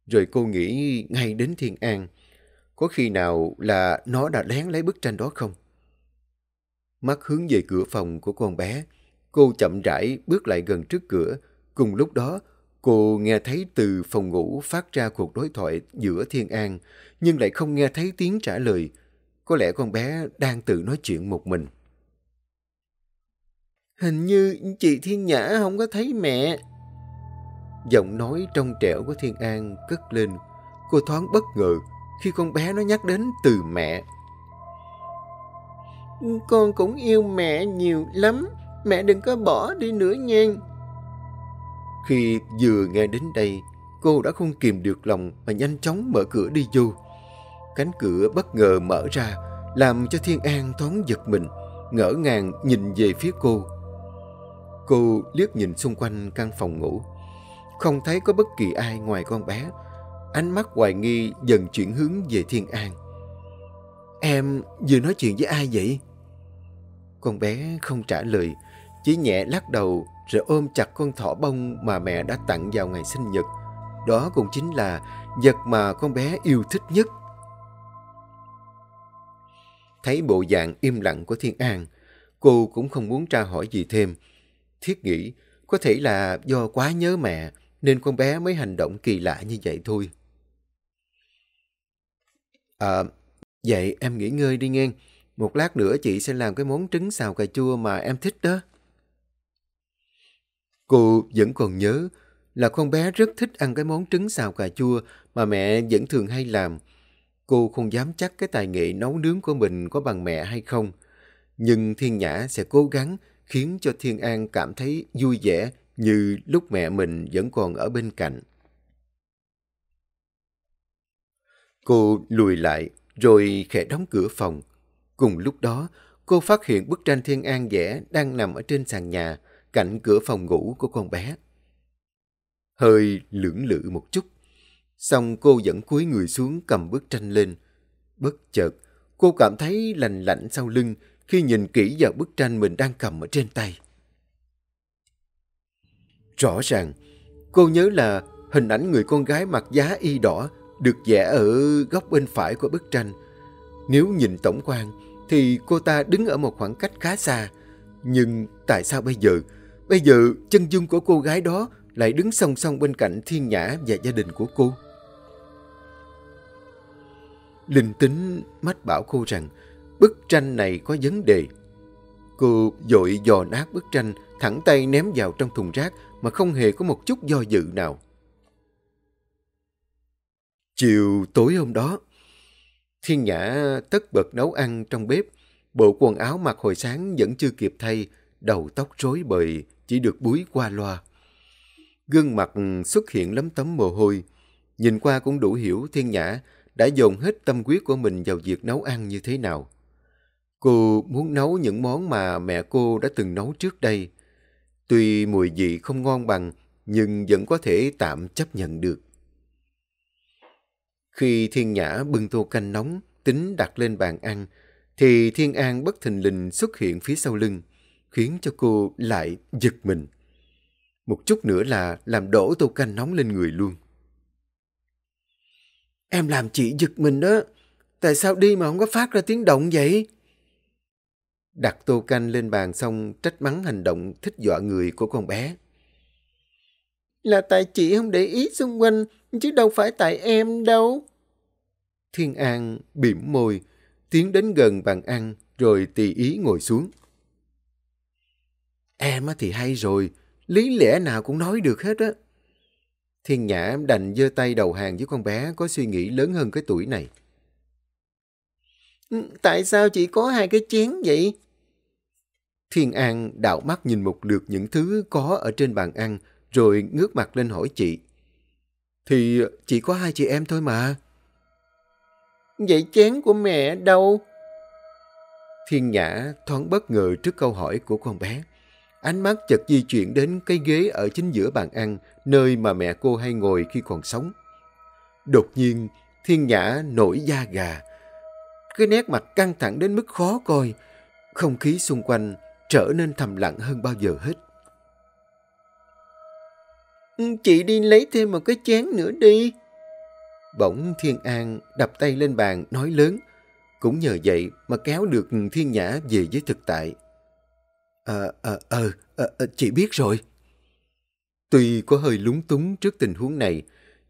Rồi cô nghĩ ngay đến Thiên An. Có khi nào là nó đã lén lấy bức tranh đó không? Mắt hướng về cửa phòng của con bé, cô chậm rãi bước lại gần trước cửa. Cùng lúc đó, Cô nghe thấy từ phòng ngủ phát ra cuộc đối thoại giữa Thiên An, nhưng lại không nghe thấy tiếng trả lời. Có lẽ con bé đang tự nói chuyện một mình. Hình như chị Thiên Nhã không có thấy mẹ. Giọng nói trong trẻo của Thiên An cất lên. Cô thoáng bất ngờ khi con bé nó nhắc đến từ mẹ. Con cũng yêu mẹ nhiều lắm. Mẹ đừng có bỏ đi nữa nha. Khi vừa nghe đến đây, cô đã không kìm được lòng mà nhanh chóng mở cửa đi vô. Cánh cửa bất ngờ mở ra, làm cho Thiên An thoáng giật mình, ngỡ ngàng nhìn về phía cô. Cô liếc nhìn xung quanh căn phòng ngủ, không thấy có bất kỳ ai ngoài con bé. Ánh mắt hoài nghi dần chuyển hướng về Thiên An. Em vừa nói chuyện với ai vậy? Con bé không trả lời, chỉ nhẹ lắc đầu rồi ôm chặt con thỏ bông mà mẹ đã tặng vào ngày sinh nhật. Đó cũng chính là vật mà con bé yêu thích nhất. Thấy bộ dạng im lặng của Thiên An, cô cũng không muốn tra hỏi gì thêm. Thiết nghĩ có thể là do quá nhớ mẹ nên con bé mới hành động kỳ lạ như vậy thôi. À, vậy em nghỉ ngơi đi nghe. Một lát nữa chị sẽ làm cái món trứng xào cà chua mà em thích đó. Cô vẫn còn nhớ là con bé rất thích ăn cái món trứng xào cà chua mà mẹ vẫn thường hay làm. Cô không dám chắc cái tài nghệ nấu nướng của mình có bằng mẹ hay không. Nhưng Thiên Nhã sẽ cố gắng khiến cho Thiên An cảm thấy vui vẻ như lúc mẹ mình vẫn còn ở bên cạnh. Cô lùi lại rồi khẽ đóng cửa phòng. Cùng lúc đó, cô phát hiện bức tranh Thiên An vẽ đang nằm ở trên sàn nhà cạnh cửa phòng ngủ của con bé. Hơi lưỡng lự một chút, xong cô vẫn cúi người xuống cầm bức tranh lên. Bất chợt, cô cảm thấy lành lạnh sau lưng khi nhìn kỹ vào bức tranh mình đang cầm ở trên tay. Rõ ràng, cô nhớ là hình ảnh người con gái mặc giá y đỏ được vẽ ở góc bên phải của bức tranh. Nếu nhìn tổng quan thì cô ta đứng ở một khoảng cách khá xa. Nhưng tại sao bây giờ Bây giờ chân dung của cô gái đó lại đứng song song bên cạnh thiên nhã và gia đình của cô. Linh tính mách bảo cô rằng bức tranh này có vấn đề. Cô dội dò nát bức tranh, thẳng tay ném vào trong thùng rác mà không hề có một chút do dự nào. Chiều tối hôm đó, Thiên Nhã tất bật nấu ăn trong bếp, bộ quần áo mặc hồi sáng vẫn chưa kịp thay, đầu tóc rối bời, chỉ được búi qua loa. Gương mặt xuất hiện lấm tấm mồ hôi, nhìn qua cũng đủ hiểu Thiên Nhã đã dồn hết tâm quyết của mình vào việc nấu ăn như thế nào. Cô muốn nấu những món mà mẹ cô đã từng nấu trước đây. Tuy mùi vị không ngon bằng, nhưng vẫn có thể tạm chấp nhận được. Khi Thiên Nhã bưng tô canh nóng, tính đặt lên bàn ăn, thì Thiên An bất thình lình xuất hiện phía sau lưng khiến cho cô lại giật mình. Một chút nữa là làm đổ tô canh nóng lên người luôn. Em làm chị giật mình đó. Tại sao đi mà không có phát ra tiếng động vậy? Đặt tô canh lên bàn xong trách mắng hành động thích dọa người của con bé. Là tại chị không để ý xung quanh, chứ đâu phải tại em đâu. Thiên An bỉm môi, tiến đến gần bàn ăn rồi tùy ý ngồi xuống. Em thì hay rồi, lý lẽ nào cũng nói được hết á. Thiên Nhã đành giơ tay đầu hàng với con bé có suy nghĩ lớn hơn cái tuổi này. Ừ, tại sao chỉ có hai cái chén vậy? Thiên An đảo mắt nhìn một lượt những thứ có ở trên bàn ăn, rồi ngước mặt lên hỏi chị. Thì chỉ có hai chị em thôi mà. Vậy chén của mẹ đâu? Thiên Nhã thoáng bất ngờ trước câu hỏi của con bé. Ánh mắt chợt di chuyển đến cái ghế ở chính giữa bàn ăn, nơi mà mẹ cô hay ngồi khi còn sống. Đột nhiên, thiên nhã nổi da gà. Cái nét mặt căng thẳng đến mức khó coi. Không khí xung quanh trở nên thầm lặng hơn bao giờ hết. Ừ, chị đi lấy thêm một cái chén nữa đi. Bỗng Thiên An đập tay lên bàn nói lớn. Cũng nhờ vậy mà kéo được Thiên Nhã về với thực tại. Ờ ờ, ờ, ờ, ờ, chị biết rồi. Tuy có hơi lúng túng trước tình huống này,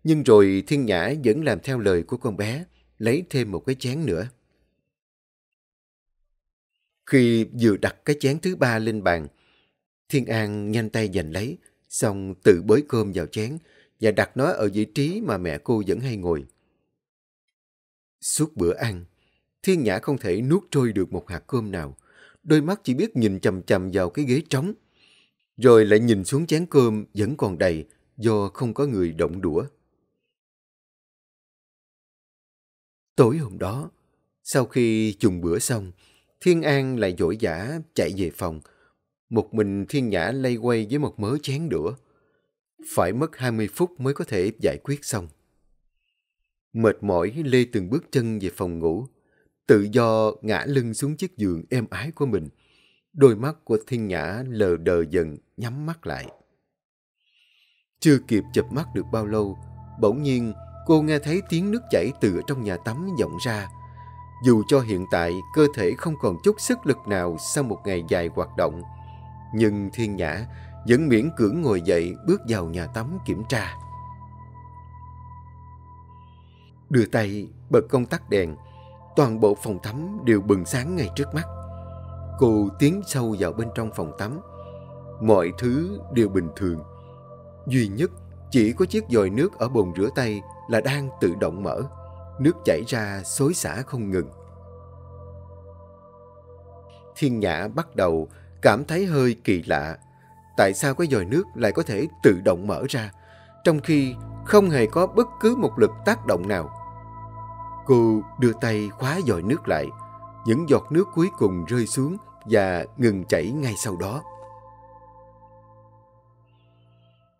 nhưng rồi Thiên Nhã vẫn làm theo lời của con bé, lấy thêm một cái chén nữa. Khi vừa đặt cái chén thứ ba lên bàn, Thiên An nhanh tay giành lấy, xong tự bới cơm vào chén và đặt nó ở vị trí mà mẹ cô vẫn hay ngồi. Suốt bữa ăn, Thiên Nhã không thể nuốt trôi được một hạt cơm nào đôi mắt chỉ biết nhìn chầm chầm vào cái ghế trống. Rồi lại nhìn xuống chén cơm vẫn còn đầy do không có người động đũa. Tối hôm đó, sau khi dùng bữa xong, Thiên An lại dỗi dã chạy về phòng. Một mình Thiên Nhã lay quay với một mớ chén đũa. Phải mất 20 phút mới có thể giải quyết xong. Mệt mỏi lê từng bước chân về phòng ngủ tự do ngã lưng xuống chiếc giường êm ái của mình. Đôi mắt của Thiên Nhã lờ đờ dần nhắm mắt lại. Chưa kịp chập mắt được bao lâu, bỗng nhiên cô nghe thấy tiếng nước chảy từ trong nhà tắm vọng ra. Dù cho hiện tại cơ thể không còn chút sức lực nào sau một ngày dài hoạt động, nhưng Thiên Nhã vẫn miễn cưỡng ngồi dậy bước vào nhà tắm kiểm tra. Đưa tay bật công tắc đèn, toàn bộ phòng tắm đều bừng sáng ngay trước mắt. Cô tiến sâu vào bên trong phòng tắm. Mọi thứ đều bình thường. Duy nhất chỉ có chiếc dòi nước ở bồn rửa tay là đang tự động mở. Nước chảy ra xối xả không ngừng. Thiên Nhã bắt đầu cảm thấy hơi kỳ lạ. Tại sao cái dòi nước lại có thể tự động mở ra, trong khi không hề có bất cứ một lực tác động nào? Cô đưa tay khóa dòi nước lại. Những giọt nước cuối cùng rơi xuống và ngừng chảy ngay sau đó.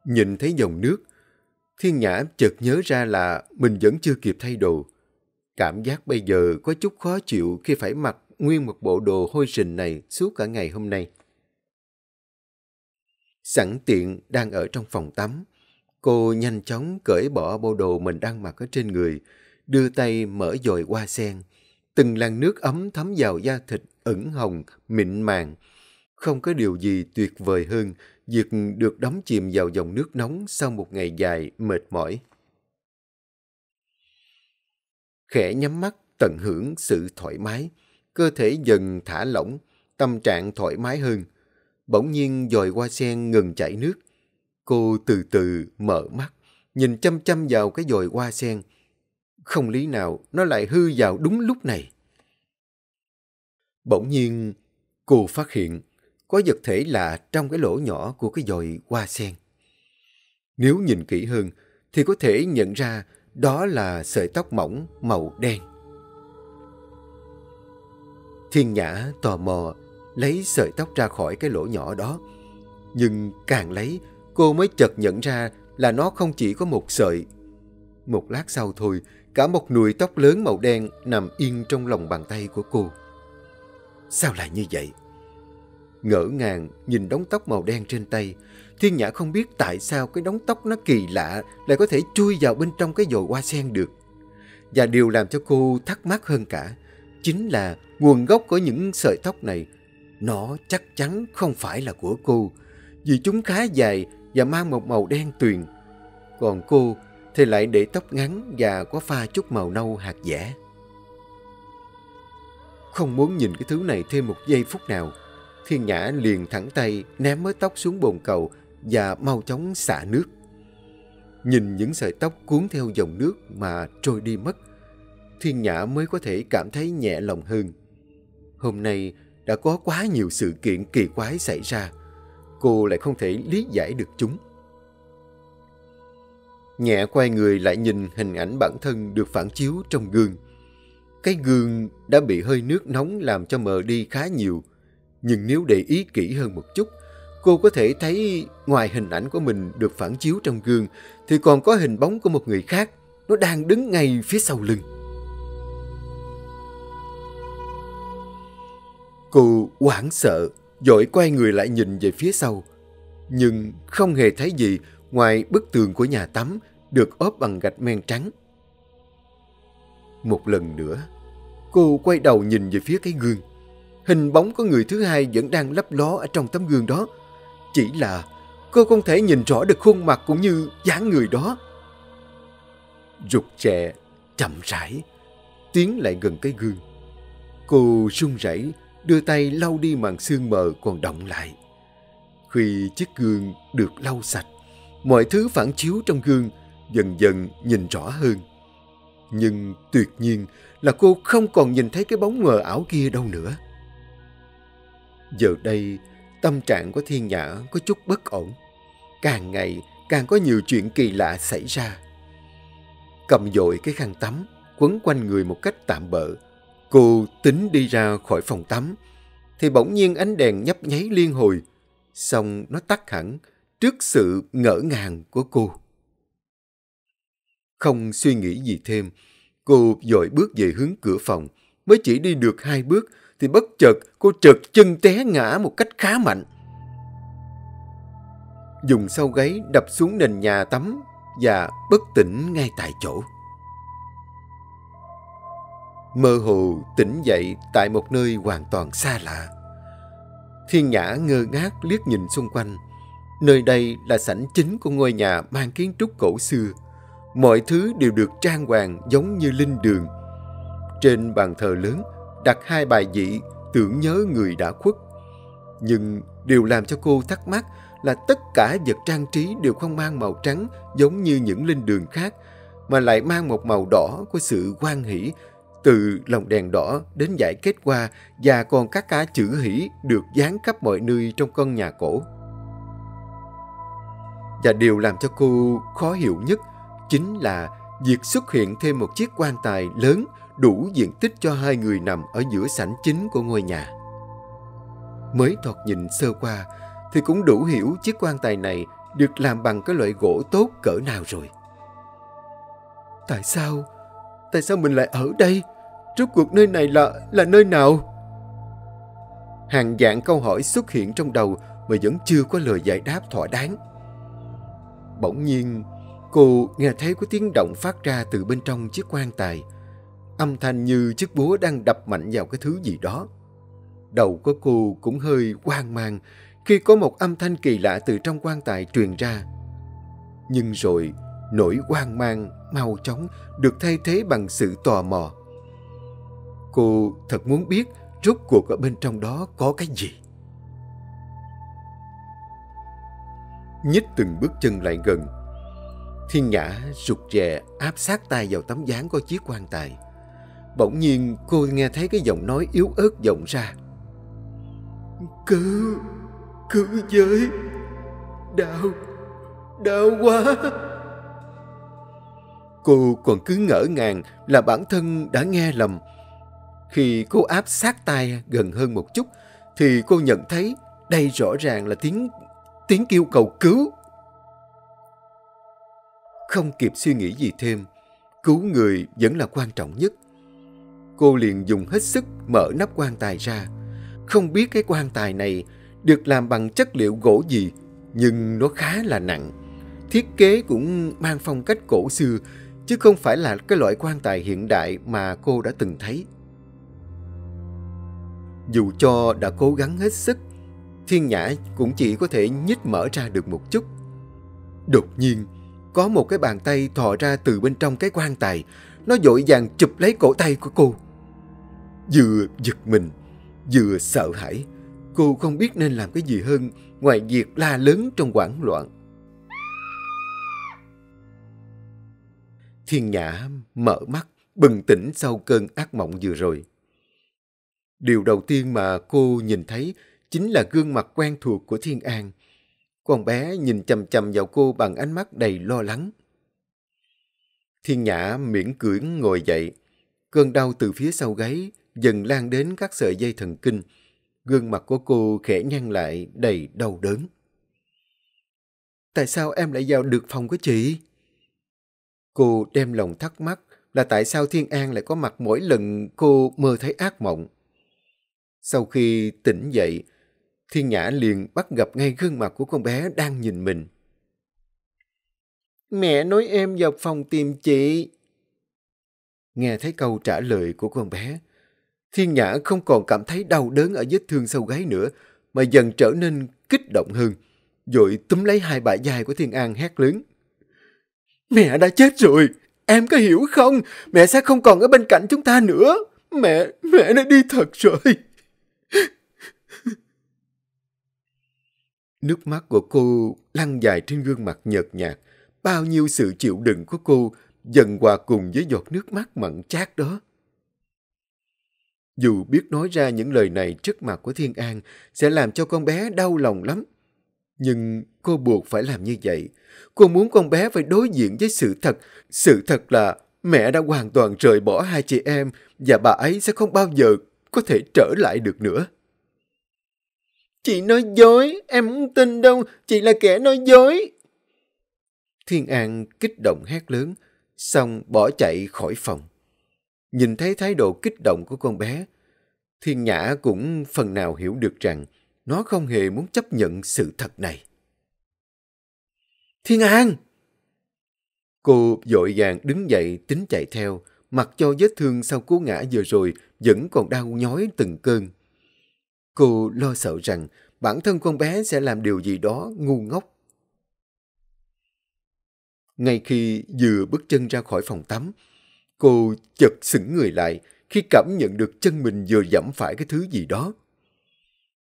Nhìn thấy dòng nước, Thiên Nhã chợt nhớ ra là mình vẫn chưa kịp thay đồ. Cảm giác bây giờ có chút khó chịu khi phải mặc nguyên một bộ đồ hôi sình này suốt cả ngày hôm nay. Sẵn tiện đang ở trong phòng tắm, cô nhanh chóng cởi bỏ bộ đồ mình đang mặc ở trên người, đưa tay mở dội hoa sen. Từng làn nước ấm thấm vào da thịt ẩn hồng, mịn màng. Không có điều gì tuyệt vời hơn việc được đắm chìm vào dòng nước nóng sau một ngày dài mệt mỏi. Khẽ nhắm mắt tận hưởng sự thoải mái, cơ thể dần thả lỏng, tâm trạng thoải mái hơn. Bỗng nhiên dòi hoa sen ngừng chảy nước. Cô từ từ mở mắt, nhìn chăm chăm vào cái dòi hoa sen, không lý nào nó lại hư vào đúng lúc này. Bỗng nhiên, cô phát hiện có vật thể lạ trong cái lỗ nhỏ của cái dòi hoa sen. Nếu nhìn kỹ hơn thì có thể nhận ra đó là sợi tóc mỏng màu đen. Thiên Nhã tò mò lấy sợi tóc ra khỏi cái lỗ nhỏ đó. Nhưng càng lấy, cô mới chợt nhận ra là nó không chỉ có một sợi một lát sau thôi, cả một nụi tóc lớn màu đen nằm yên trong lòng bàn tay của cô. Sao lại như vậy? Ngỡ ngàng nhìn đống tóc màu đen trên tay, Thiên Nhã không biết tại sao cái đống tóc nó kỳ lạ lại có thể chui vào bên trong cái dồi hoa sen được. Và điều làm cho cô thắc mắc hơn cả, chính là nguồn gốc của những sợi tóc này. Nó chắc chắn không phải là của cô, vì chúng khá dài và mang một màu đen tuyền. Còn cô thì lại để tóc ngắn và có pha chút màu nâu hạt dẻ. Không muốn nhìn cái thứ này thêm một giây phút nào, Thiên Nhã liền thẳng tay ném mớ tóc xuống bồn cầu và mau chóng xả nước. Nhìn những sợi tóc cuốn theo dòng nước mà trôi đi mất, Thiên Nhã mới có thể cảm thấy nhẹ lòng hơn. Hôm nay đã có quá nhiều sự kiện kỳ quái xảy ra, cô lại không thể lý giải được chúng. Nhẹ quay người lại nhìn hình ảnh bản thân được phản chiếu trong gương. Cái gương đã bị hơi nước nóng làm cho mờ đi khá nhiều. Nhưng nếu để ý kỹ hơn một chút, cô có thể thấy ngoài hình ảnh của mình được phản chiếu trong gương thì còn có hình bóng của một người khác. Nó đang đứng ngay phía sau lưng. Cô hoảng sợ, dội quay người lại nhìn về phía sau. Nhưng không hề thấy gì, ngoài bức tường của nhà tắm được ốp bằng gạch men trắng. Một lần nữa, cô quay đầu nhìn về phía cái gương. Hình bóng của người thứ hai vẫn đang lấp ló ở trong tấm gương đó. Chỉ là cô không thể nhìn rõ được khuôn mặt cũng như dáng người đó. Rụt trẻ, chậm rãi, tiến lại gần cái gương. Cô run rẩy đưa tay lau đi màn sương mờ còn động lại. Khi chiếc gương được lau sạch, mọi thứ phản chiếu trong gương dần dần nhìn rõ hơn. Nhưng tuyệt nhiên là cô không còn nhìn thấy cái bóng mờ ảo kia đâu nữa. Giờ đây, tâm trạng của Thiên Nhã có chút bất ổn. Càng ngày, càng có nhiều chuyện kỳ lạ xảy ra. Cầm dội cái khăn tắm, quấn quanh người một cách tạm bợ. Cô tính đi ra khỏi phòng tắm, thì bỗng nhiên ánh đèn nhấp nháy liên hồi. Xong nó tắt hẳn, trước sự ngỡ ngàng của cô. Không suy nghĩ gì thêm, cô dội bước về hướng cửa phòng. Mới chỉ đi được hai bước thì bất chợt cô trượt chân té ngã một cách khá mạnh. Dùng sau gáy đập xuống nền nhà tắm và bất tỉnh ngay tại chỗ. Mơ hồ tỉnh dậy tại một nơi hoàn toàn xa lạ. Thiên Nhã ngơ ngác liếc nhìn xung quanh Nơi đây là sảnh chính của ngôi nhà mang kiến trúc cổ xưa. Mọi thứ đều được trang hoàng giống như linh đường. Trên bàn thờ lớn đặt hai bài vị tưởng nhớ người đã khuất. Nhưng điều làm cho cô thắc mắc là tất cả vật trang trí đều không mang màu trắng giống như những linh đường khác, mà lại mang một màu đỏ của sự quan hỷ từ lồng đèn đỏ đến giải kết hoa và còn các cá chữ hỷ được dán khắp mọi nơi trong căn nhà cổ. Và điều làm cho cô khó hiểu nhất chính là việc xuất hiện thêm một chiếc quan tài lớn đủ diện tích cho hai người nằm ở giữa sảnh chính của ngôi nhà. Mới thoạt nhìn sơ qua thì cũng đủ hiểu chiếc quan tài này được làm bằng cái loại gỗ tốt cỡ nào rồi. Tại sao? Tại sao mình lại ở đây? Rốt cuộc nơi này là là nơi nào? Hàng dạng câu hỏi xuất hiện trong đầu mà vẫn chưa có lời giải đáp thỏa đáng. Bỗng nhiên, cô nghe thấy có tiếng động phát ra từ bên trong chiếc quan tài. Âm thanh như chiếc búa đang đập mạnh vào cái thứ gì đó. Đầu của cô cũng hơi hoang mang khi có một âm thanh kỳ lạ từ trong quan tài truyền ra. Nhưng rồi, nỗi hoang mang, mau chóng được thay thế bằng sự tò mò. Cô thật muốn biết rốt cuộc ở bên trong đó có cái gì. nhích từng bước chân lại gần. Thiên Nhã rụt rè áp sát tay vào tấm dáng có chiếc quan tài. Bỗng nhiên cô nghe thấy cái giọng nói yếu ớt vọng ra. Cứu, cứu với, đau, đau quá. Cô còn cứ ngỡ ngàng là bản thân đã nghe lầm. Khi cô áp sát tay gần hơn một chút thì cô nhận thấy đây rõ ràng là tiếng tiếng kêu cầu cứu. Không kịp suy nghĩ gì thêm, cứu người vẫn là quan trọng nhất. Cô liền dùng hết sức mở nắp quan tài ra. Không biết cái quan tài này được làm bằng chất liệu gỗ gì, nhưng nó khá là nặng. Thiết kế cũng mang phong cách cổ xưa, chứ không phải là cái loại quan tài hiện đại mà cô đã từng thấy. Dù cho đã cố gắng hết sức thiên nhã cũng chỉ có thể nhích mở ra được một chút. Đột nhiên, có một cái bàn tay thò ra từ bên trong cái quan tài, nó dội vàng chụp lấy cổ tay của cô. Vừa giật mình, vừa sợ hãi, cô không biết nên làm cái gì hơn ngoài việc la lớn trong hoảng loạn. Thiên Nhã mở mắt, bừng tỉnh sau cơn ác mộng vừa rồi. Điều đầu tiên mà cô nhìn thấy chính là gương mặt quen thuộc của Thiên An. Con bé nhìn chầm chầm vào cô bằng ánh mắt đầy lo lắng. Thiên Nhã miễn cưỡng ngồi dậy. Cơn đau từ phía sau gáy dần lan đến các sợi dây thần kinh. Gương mặt của cô khẽ nhăn lại đầy đau đớn. Tại sao em lại vào được phòng của chị? Cô đem lòng thắc mắc là tại sao Thiên An lại có mặt mỗi lần cô mơ thấy ác mộng. Sau khi tỉnh dậy, Thiên Nhã liền bắt gặp ngay gương mặt của con bé đang nhìn mình. Mẹ nói em vào phòng tìm chị. Nghe thấy câu trả lời của con bé, Thiên Nhã không còn cảm thấy đau đớn ở vết thương sâu gáy nữa, mà dần trở nên kích động hơn. Rồi túm lấy hai bả dài của Thiên An hét lớn. Mẹ đã chết rồi, em có hiểu không? Mẹ sẽ không còn ở bên cạnh chúng ta nữa. Mẹ, mẹ đã đi thật rồi. Nước mắt của cô lăn dài trên gương mặt nhợt nhạt. Bao nhiêu sự chịu đựng của cô dần hòa cùng với giọt nước mắt mặn chát đó. Dù biết nói ra những lời này trước mặt của Thiên An sẽ làm cho con bé đau lòng lắm. Nhưng cô buộc phải làm như vậy. Cô muốn con bé phải đối diện với sự thật. Sự thật là mẹ đã hoàn toàn rời bỏ hai chị em và bà ấy sẽ không bao giờ có thể trở lại được nữa. Chị nói dối, em không tin đâu, chị là kẻ nói dối. Thiên An kích động hét lớn, xong bỏ chạy khỏi phòng. Nhìn thấy thái độ kích động của con bé, Thiên Nhã cũng phần nào hiểu được rằng nó không hề muốn chấp nhận sự thật này. Thiên An! Cô dội vàng đứng dậy tính chạy theo, mặc cho vết thương sau cú ngã vừa rồi vẫn còn đau nhói từng cơn. Cô lo sợ rằng bản thân con bé sẽ làm điều gì đó ngu ngốc. Ngay khi vừa bước chân ra khỏi phòng tắm, cô chợt sững người lại khi cảm nhận được chân mình vừa dẫm phải cái thứ gì đó.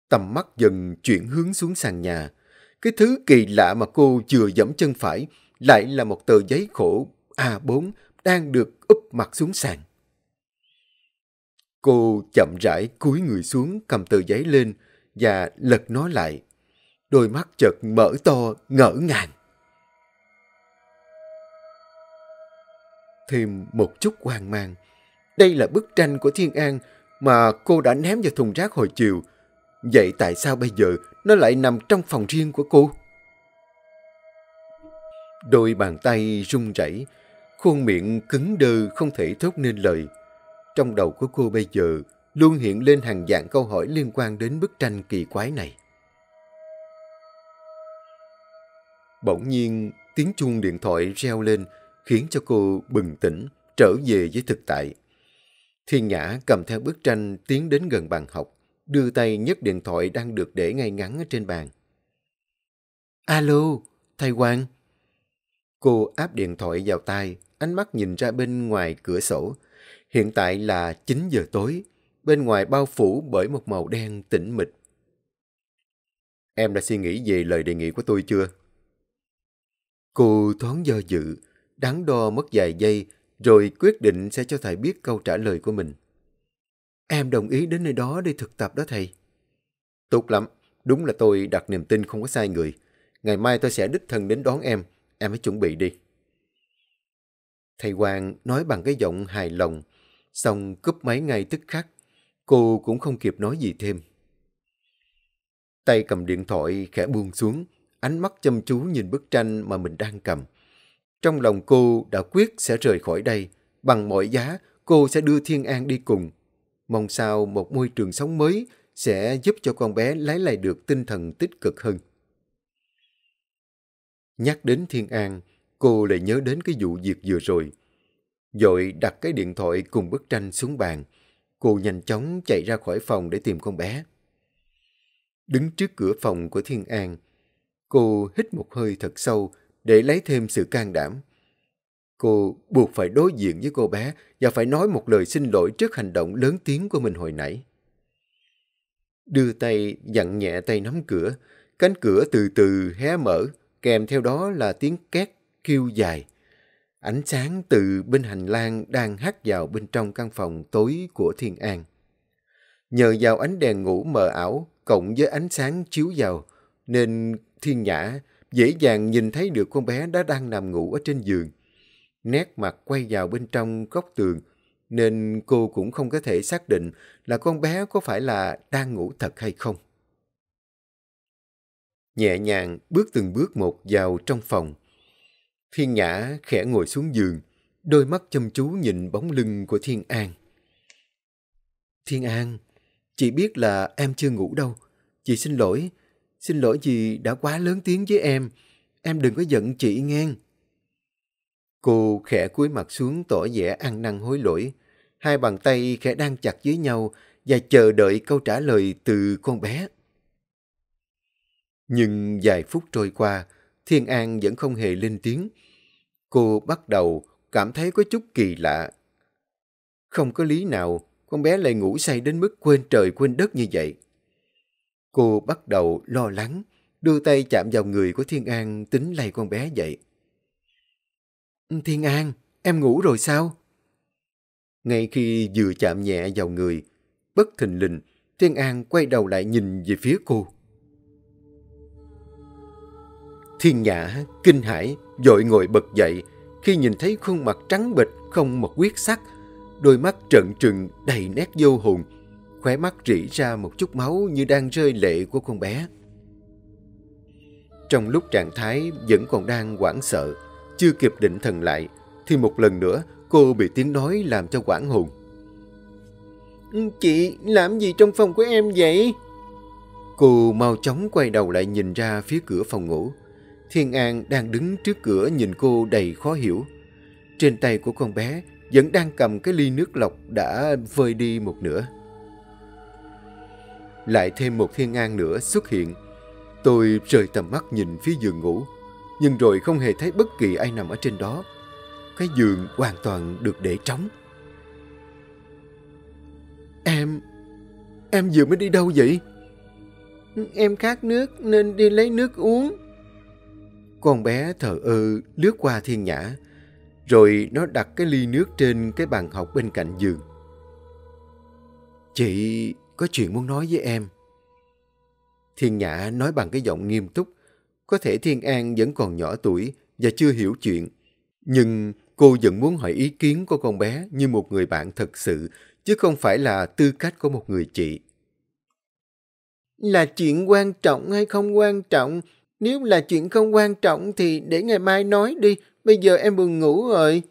Tầm mắt dần chuyển hướng xuống sàn nhà. Cái thứ kỳ lạ mà cô vừa dẫm chân phải lại là một tờ giấy khổ A4 đang được úp mặt xuống sàn. Cô chậm rãi cúi người xuống cầm tờ giấy lên và lật nó lại. Đôi mắt chợt mở to, ngỡ ngàng. Thêm một chút hoang mang. Đây là bức tranh của Thiên An mà cô đã ném vào thùng rác hồi chiều. Vậy tại sao bây giờ nó lại nằm trong phòng riêng của cô? Đôi bàn tay run rẩy, khuôn miệng cứng đơ không thể thốt nên lời. Trong đầu của cô bây giờ luôn hiện lên hàng dạng câu hỏi liên quan đến bức tranh kỳ quái này. Bỗng nhiên, tiếng chuông điện thoại reo lên khiến cho cô bừng tỉnh, trở về với thực tại. Thiên Nhã cầm theo bức tranh tiến đến gần bàn học, đưa tay nhấc điện thoại đang được để ngay ngắn ở trên bàn. Alo, thầy Hoàng. Cô áp điện thoại vào tai, ánh mắt nhìn ra bên ngoài cửa sổ, Hiện tại là 9 giờ tối, bên ngoài bao phủ bởi một màu đen tĩnh mịch. Em đã suy nghĩ về lời đề nghị của tôi chưa? Cô thoáng do dự, đắn đo mất vài giây rồi quyết định sẽ cho thầy biết câu trả lời của mình. Em đồng ý đến nơi đó để thực tập đó thầy. Tốt lắm, đúng là tôi đặt niềm tin không có sai người. Ngày mai tôi sẽ đích thân đến đón em, em hãy chuẩn bị đi. Thầy Hoàng nói bằng cái giọng hài lòng, Xong cúp máy ngay tức khắc, cô cũng không kịp nói gì thêm. Tay cầm điện thoại khẽ buông xuống, ánh mắt chăm chú nhìn bức tranh mà mình đang cầm. Trong lòng cô đã quyết sẽ rời khỏi đây, bằng mọi giá cô sẽ đưa Thiên An đi cùng. Mong sao một môi trường sống mới sẽ giúp cho con bé lấy lại được tinh thần tích cực hơn. Nhắc đến Thiên An, cô lại nhớ đến cái vụ việc vừa rồi. Dội đặt cái điện thoại cùng bức tranh xuống bàn. Cô nhanh chóng chạy ra khỏi phòng để tìm con bé. Đứng trước cửa phòng của Thiên An, cô hít một hơi thật sâu để lấy thêm sự can đảm. Cô buộc phải đối diện với cô bé và phải nói một lời xin lỗi trước hành động lớn tiếng của mình hồi nãy. Đưa tay dặn nhẹ tay nắm cửa, cánh cửa từ từ hé mở, kèm theo đó là tiếng két kêu dài. Ánh sáng từ bên hành lang đang hắt vào bên trong căn phòng tối của Thiên An. Nhờ vào ánh đèn ngủ mờ ảo cộng với ánh sáng chiếu vào nên Thiên Nhã dễ dàng nhìn thấy được con bé đã đang nằm ngủ ở trên giường. Nét mặt quay vào bên trong góc tường nên cô cũng không có thể xác định là con bé có phải là đang ngủ thật hay không. Nhẹ nhàng bước từng bước một vào trong phòng. Thiên Nhã khẽ ngồi xuống giường, đôi mắt chăm chú nhìn bóng lưng của Thiên An. Thiên An, chị biết là em chưa ngủ đâu. Chị xin lỗi, xin lỗi vì đã quá lớn tiếng với em. Em đừng có giận chị nghe. Cô khẽ cúi mặt xuống tỏ vẻ ăn năn hối lỗi. Hai bàn tay khẽ đang chặt với nhau và chờ đợi câu trả lời từ con bé. Nhưng vài phút trôi qua, Thiên An vẫn không hề lên tiếng. Cô bắt đầu cảm thấy có chút kỳ lạ. Không có lý nào con bé lại ngủ say đến mức quên trời quên đất như vậy. Cô bắt đầu lo lắng, đưa tay chạm vào người của Thiên An tính lay con bé dậy. Thiên An, em ngủ rồi sao? Ngay khi vừa chạm nhẹ vào người, bất thình lình, Thiên An quay đầu lại nhìn về phía cô. Thiên Nhã, kinh hãi, dội ngồi bật dậy khi nhìn thấy khuôn mặt trắng bệch không một huyết sắc, đôi mắt trợn trừng đầy nét vô hồn, khóe mắt rỉ ra một chút máu như đang rơi lệ của con bé. Trong lúc trạng thái vẫn còn đang hoảng sợ, chưa kịp định thần lại, thì một lần nữa cô bị tiếng nói làm cho quảng hồn. Chị làm gì trong phòng của em vậy? Cô mau chóng quay đầu lại nhìn ra phía cửa phòng ngủ. Thiên An đang đứng trước cửa nhìn cô đầy khó hiểu. Trên tay của con bé vẫn đang cầm cái ly nước lọc đã vơi đi một nửa. Lại thêm một Thiên An nữa xuất hiện. Tôi rời tầm mắt nhìn phía giường ngủ, nhưng rồi không hề thấy bất kỳ ai nằm ở trên đó. Cái giường hoàn toàn được để trống. Em... em vừa mới đi đâu vậy? Em khát nước nên đi lấy nước uống. Con bé thờ ơ lướt qua thiên nhã, rồi nó đặt cái ly nước trên cái bàn học bên cạnh giường. Chị có chuyện muốn nói với em. Thiên Nhã nói bằng cái giọng nghiêm túc. Có thể Thiên An vẫn còn nhỏ tuổi và chưa hiểu chuyện. Nhưng cô vẫn muốn hỏi ý kiến của con bé như một người bạn thật sự, chứ không phải là tư cách của một người chị. Là chuyện quan trọng hay không quan trọng nếu là chuyện không quan trọng thì để ngày mai nói đi, bây giờ em buồn ngủ rồi.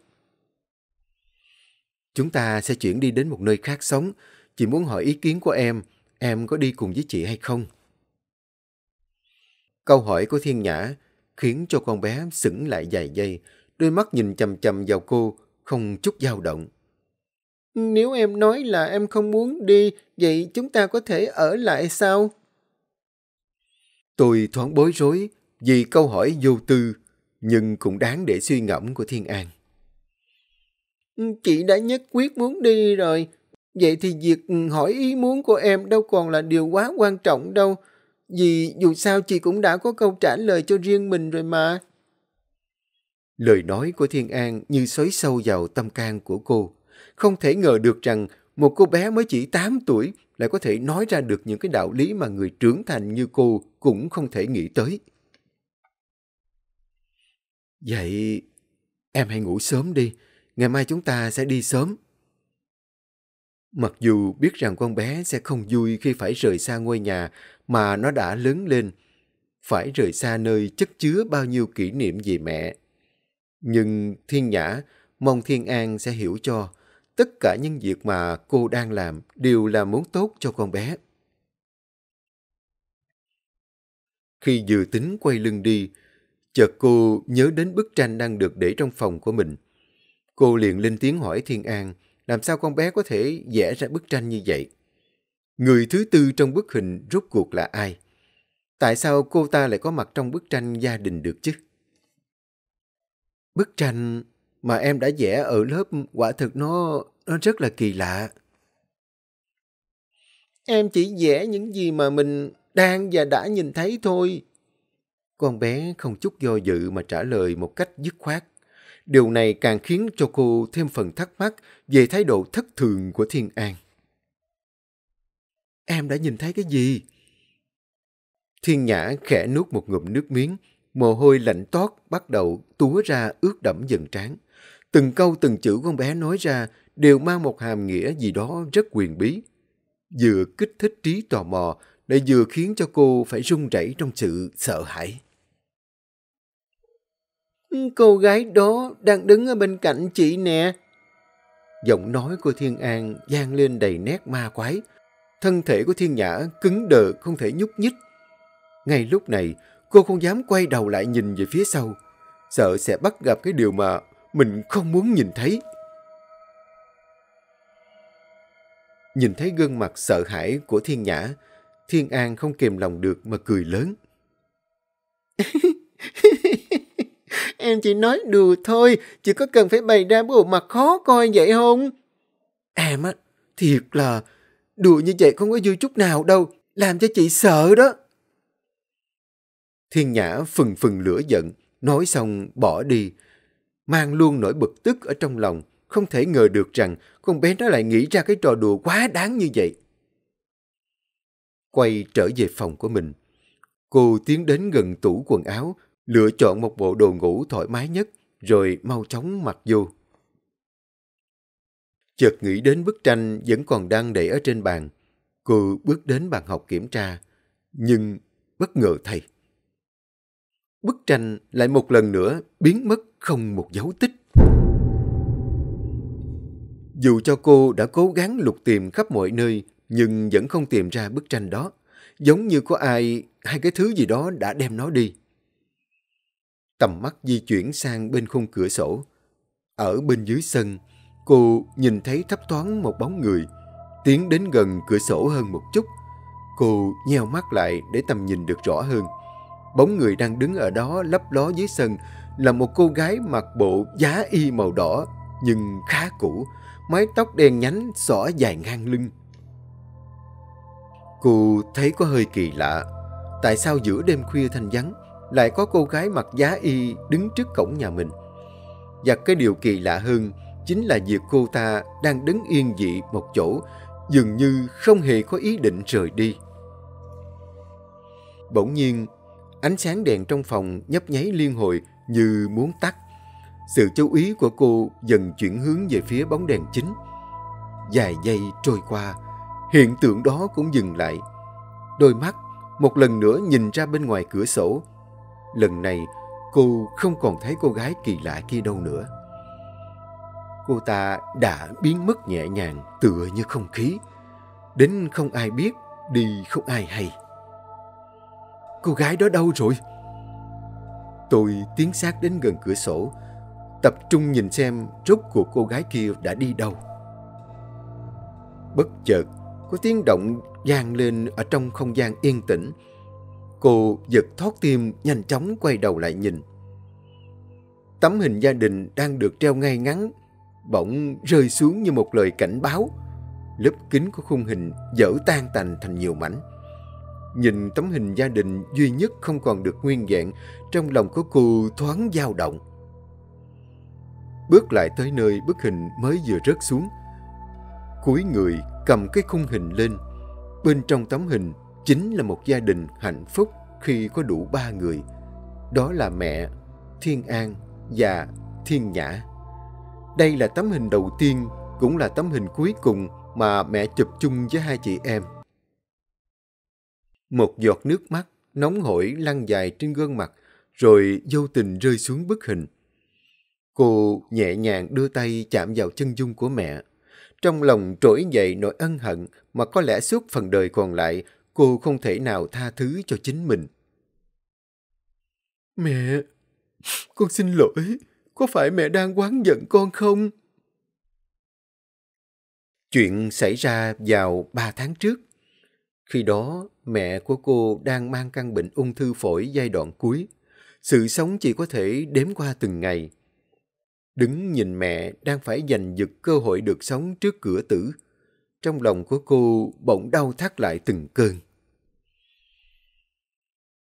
Chúng ta sẽ chuyển đi đến một nơi khác sống. Chị muốn hỏi ý kiến của em, em có đi cùng với chị hay không? Câu hỏi của Thiên Nhã khiến cho con bé sững lại vài giây, đôi mắt nhìn chầm chầm vào cô, không chút dao động. Nếu em nói là em không muốn đi, vậy chúng ta có thể ở lại sao? Tôi thoáng bối rối vì câu hỏi vô tư, nhưng cũng đáng để suy ngẫm của Thiên An. Ừ, chị đã nhất quyết muốn đi rồi, vậy thì việc hỏi ý muốn của em đâu còn là điều quá quan trọng đâu, vì dù sao chị cũng đã có câu trả lời cho riêng mình rồi mà. Lời nói của Thiên An như xoáy sâu vào tâm can của cô. Không thể ngờ được rằng một cô bé mới chỉ 8 tuổi lại có thể nói ra được những cái đạo lý mà người trưởng thành như cô cũng không thể nghĩ tới. Vậy em hãy ngủ sớm đi, ngày mai chúng ta sẽ đi sớm. Mặc dù biết rằng con bé sẽ không vui khi phải rời xa ngôi nhà mà nó đã lớn lên, phải rời xa nơi chất chứa bao nhiêu kỷ niệm về mẹ. Nhưng Thiên Nhã mong Thiên An sẽ hiểu cho, Tất cả những việc mà cô đang làm đều là muốn tốt cho con bé. Khi dự tính quay lưng đi, chợt cô nhớ đến bức tranh đang được để trong phòng của mình. Cô liền lên tiếng hỏi Thiên An, làm sao con bé có thể vẽ ra bức tranh như vậy? Người thứ tư trong bức hình rốt cuộc là ai? Tại sao cô ta lại có mặt trong bức tranh gia đình được chứ? Bức tranh mà em đã vẽ ở lớp quả thực nó nó rất là kỳ lạ. Em chỉ vẽ những gì mà mình đang và đã nhìn thấy thôi. Con bé không chút do dự mà trả lời một cách dứt khoát. Điều này càng khiến cho cô thêm phần thắc mắc về thái độ thất thường của Thiên An. Em đã nhìn thấy cái gì? Thiên Nhã khẽ nuốt một ngụm nước miếng, mồ hôi lạnh toát bắt đầu túa ra ướt đẫm dần trán. Từng câu từng chữ con bé nói ra đều mang một hàm nghĩa gì đó rất quyền bí. Vừa kích thích trí tò mò, lại vừa khiến cho cô phải run rẩy trong sự sợ hãi. Cô gái đó đang đứng ở bên cạnh chị nè. Giọng nói của Thiên An gian lên đầy nét ma quái. Thân thể của Thiên Nhã cứng đờ không thể nhúc nhích. Ngay lúc này, cô không dám quay đầu lại nhìn về phía sau. Sợ sẽ bắt gặp cái điều mà mình không muốn nhìn thấy. Nhìn thấy gương mặt sợ hãi của Thiên Nhã, Thiên An không kìm lòng được mà cười lớn. [laughs] em chỉ nói đùa thôi, chỉ có cần phải bày ra bộ mặt khó coi vậy không? Em á, thiệt là đùa như vậy không có dư chút nào đâu, làm cho chị sợ đó. Thiên Nhã phừng phừng lửa giận, nói xong bỏ đi, Mang luôn nỗi bực tức ở trong lòng, không thể ngờ được rằng con bé nó lại nghĩ ra cái trò đùa quá đáng như vậy. Quay trở về phòng của mình, cô tiến đến gần tủ quần áo, lựa chọn một bộ đồ ngủ thoải mái nhất, rồi mau chóng mặc vô. Chợt nghĩ đến bức tranh vẫn còn đang để ở trên bàn, cô bước đến bàn học kiểm tra, nhưng bất ngờ thầy bức tranh lại một lần nữa biến mất không một dấu tích. Dù cho cô đã cố gắng lục tìm khắp mọi nơi, nhưng vẫn không tìm ra bức tranh đó. Giống như có ai, hai cái thứ gì đó đã đem nó đi. Tầm mắt di chuyển sang bên khung cửa sổ. Ở bên dưới sân, cô nhìn thấy thấp thoáng một bóng người, tiến đến gần cửa sổ hơn một chút. Cô nheo mắt lại để tầm nhìn được rõ hơn. Bóng người đang đứng ở đó lấp ló dưới sân là một cô gái mặc bộ giá y màu đỏ nhưng khá cũ, mái tóc đen nhánh xõa dài ngang lưng. Cô thấy có hơi kỳ lạ. Tại sao giữa đêm khuya thanh vắng lại có cô gái mặc giá y đứng trước cổng nhà mình? Và cái điều kỳ lạ hơn chính là việc cô ta đang đứng yên dị một chỗ, dường như không hề có ý định rời đi. Bỗng nhiên, Ánh sáng đèn trong phòng nhấp nháy liên hồi như muốn tắt. Sự chú ý của cô dần chuyển hướng về phía bóng đèn chính. Dài giây trôi qua, hiện tượng đó cũng dừng lại. Đôi mắt một lần nữa nhìn ra bên ngoài cửa sổ. Lần này, cô không còn thấy cô gái kỳ lạ kia đâu nữa. Cô ta đã biến mất nhẹ nhàng tựa như không khí. Đến không ai biết, đi không ai hay. Cô gái đó đâu rồi? Tôi tiến sát đến gần cửa sổ, tập trung nhìn xem rốt cuộc cô gái kia đã đi đâu. Bất chợt, có tiếng động vang lên ở trong không gian yên tĩnh. Cô giật thoát tim nhanh chóng quay đầu lại nhìn. Tấm hình gia đình đang được treo ngay ngắn, bỗng rơi xuống như một lời cảnh báo. Lớp kính của khung hình dở tan tành thành nhiều mảnh. Nhìn tấm hình gia đình duy nhất không còn được nguyên vẹn, trong lòng của cô thoáng dao động. Bước lại tới nơi bức hình mới vừa rớt xuống. cuối người cầm cái khung hình lên. Bên trong tấm hình chính là một gia đình hạnh phúc khi có đủ ba người. Đó là mẹ, Thiên An và Thiên Nhã. Đây là tấm hình đầu tiên, cũng là tấm hình cuối cùng mà mẹ chụp chung với hai chị em. Một giọt nước mắt nóng hổi lăn dài trên gương mặt, rồi vô tình rơi xuống bức hình. Cô nhẹ nhàng đưa tay chạm vào chân dung của mẹ. Trong lòng trỗi dậy nỗi ân hận mà có lẽ suốt phần đời còn lại cô không thể nào tha thứ cho chính mình. Mẹ, con xin lỗi. Có phải mẹ đang quán giận con không? Chuyện xảy ra vào 3 tháng trước. Khi đó, mẹ của cô đang mang căn bệnh ung thư phổi giai đoạn cuối. Sự sống chỉ có thể đếm qua từng ngày. Đứng nhìn mẹ đang phải giành giật cơ hội được sống trước cửa tử. Trong lòng của cô bỗng đau thắt lại từng cơn.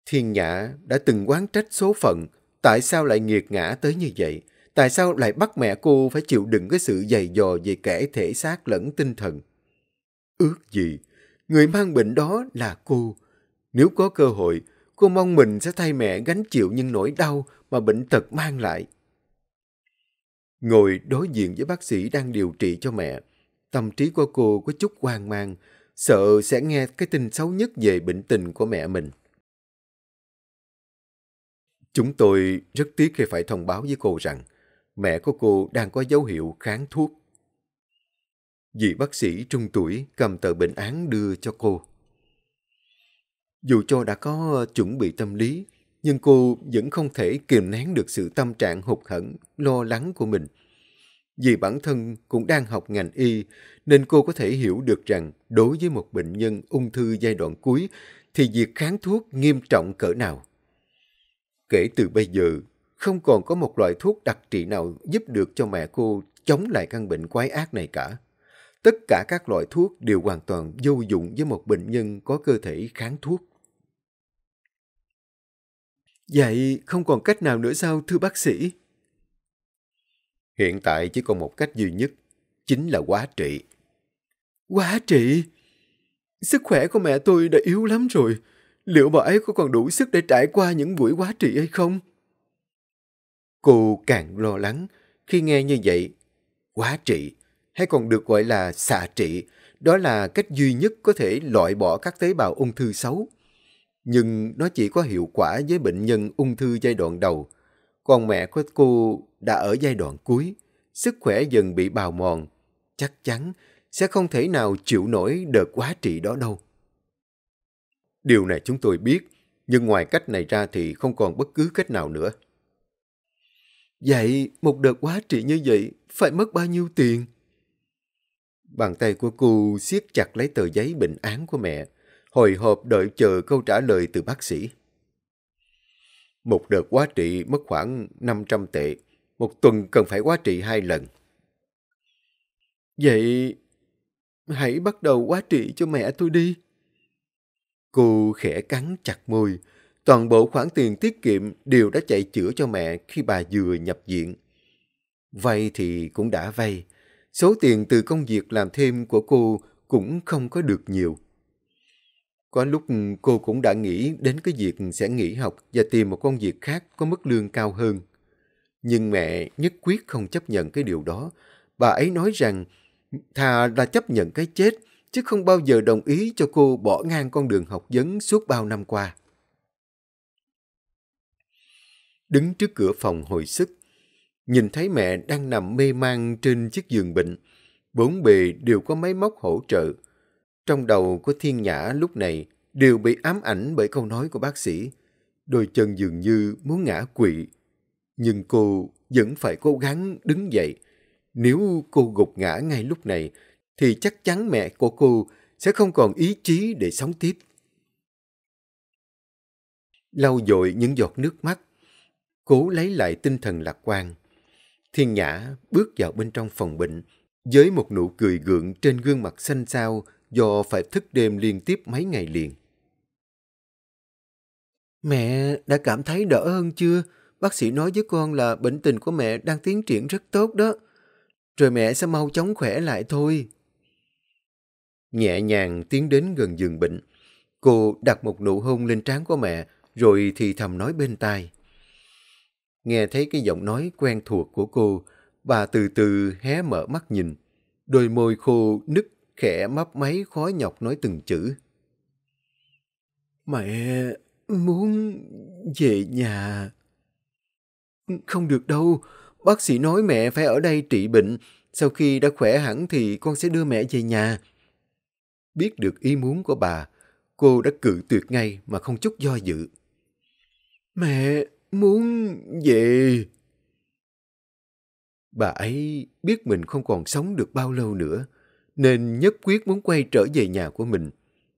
Thiên Nhã đã từng quán trách số phận. Tại sao lại nghiệt ngã tới như vậy? Tại sao lại bắt mẹ cô phải chịu đựng cái sự dày dò về kẻ thể xác lẫn tinh thần? Ước gì Người mang bệnh đó là cô. Nếu có cơ hội, cô mong mình sẽ thay mẹ gánh chịu những nỗi đau mà bệnh tật mang lại. Ngồi đối diện với bác sĩ đang điều trị cho mẹ, tâm trí của cô có chút hoang mang, sợ sẽ nghe cái tin xấu nhất về bệnh tình của mẹ mình. Chúng tôi rất tiếc khi phải thông báo với cô rằng mẹ của cô đang có dấu hiệu kháng thuốc vị bác sĩ trung tuổi cầm tờ bệnh án đưa cho cô. Dù cho đã có ờ, chuẩn bị tâm lý, nhưng cô vẫn không thể kiềm nén được sự tâm trạng hụt hẫn, lo lắng của mình. Vì bản thân cũng đang học ngành y, nên cô có thể hiểu được rằng đối với một bệnh nhân ung thư giai đoạn cuối thì việc kháng thuốc nghiêm trọng cỡ nào. Kể từ bây giờ, không còn có một loại thuốc đặc trị nào giúp được cho mẹ cô chống lại căn bệnh quái ác này cả. Tất cả các loại thuốc đều hoàn toàn vô dụng với một bệnh nhân có cơ thể kháng thuốc. Vậy không còn cách nào nữa sao thưa bác sĩ? Hiện tại chỉ còn một cách duy nhất, chính là quá trị. Quá trị? Sức khỏe của mẹ tôi đã yếu lắm rồi. Liệu bà ấy có còn đủ sức để trải qua những buổi quá trị hay không? Cô càng lo lắng khi nghe như vậy. Quá trị hay còn được gọi là xạ trị, đó là cách duy nhất có thể loại bỏ các tế bào ung thư xấu. Nhưng nó chỉ có hiệu quả với bệnh nhân ung thư giai đoạn đầu. Còn mẹ của cô đã ở giai đoạn cuối, sức khỏe dần bị bào mòn. Chắc chắn sẽ không thể nào chịu nổi đợt quá trị đó đâu. Điều này chúng tôi biết, nhưng ngoài cách này ra thì không còn bất cứ cách nào nữa. Vậy một đợt quá trị như vậy phải mất bao nhiêu tiền? Bàn tay của cô siết chặt lấy tờ giấy bệnh án của mẹ, hồi hộp đợi chờ câu trả lời từ bác sĩ. Một đợt quá trị mất khoảng 500 tệ, một tuần cần phải quá trị hai lần. Vậy hãy bắt đầu quá trị cho mẹ tôi đi. Cô khẽ cắn chặt môi, toàn bộ khoản tiền tiết kiệm đều đã chạy chữa cho mẹ khi bà vừa nhập viện. Vay thì cũng đã vay, số tiền từ công việc làm thêm của cô cũng không có được nhiều. Có lúc cô cũng đã nghĩ đến cái việc sẽ nghỉ học và tìm một công việc khác có mức lương cao hơn. Nhưng mẹ nhất quyết không chấp nhận cái điều đó. Bà ấy nói rằng thà là chấp nhận cái chết chứ không bao giờ đồng ý cho cô bỏ ngang con đường học vấn suốt bao năm qua. Đứng trước cửa phòng hồi sức, nhìn thấy mẹ đang nằm mê man trên chiếc giường bệnh. Bốn bề đều có máy móc hỗ trợ. Trong đầu của thiên nhã lúc này đều bị ám ảnh bởi câu nói của bác sĩ. Đôi chân dường như muốn ngã quỵ. Nhưng cô vẫn phải cố gắng đứng dậy. Nếu cô gục ngã ngay lúc này, thì chắc chắn mẹ của cô sẽ không còn ý chí để sống tiếp. Lau dội những giọt nước mắt, cố lấy lại tinh thần lạc quan. Thiên Nhã bước vào bên trong phòng bệnh với một nụ cười gượng trên gương mặt xanh xao do phải thức đêm liên tiếp mấy ngày liền. Mẹ đã cảm thấy đỡ hơn chưa? Bác sĩ nói với con là bệnh tình của mẹ đang tiến triển rất tốt đó. Rồi mẹ sẽ mau chóng khỏe lại thôi. Nhẹ nhàng tiến đến gần giường bệnh. Cô đặt một nụ hôn lên trán của mẹ rồi thì thầm nói bên tai. Nghe thấy cái giọng nói quen thuộc của cô, bà từ từ hé mở mắt nhìn. Đôi môi khô nứt, khẽ mấp máy khó nhọc nói từng chữ. Mẹ muốn về nhà. Không được đâu, bác sĩ nói mẹ phải ở đây trị bệnh. Sau khi đã khỏe hẳn thì con sẽ đưa mẹ về nhà. Biết được ý muốn của bà, cô đã cự tuyệt ngay mà không chút do dự. Mẹ Muốn về... Bà ấy biết mình không còn sống được bao lâu nữa, nên nhất quyết muốn quay trở về nhà của mình.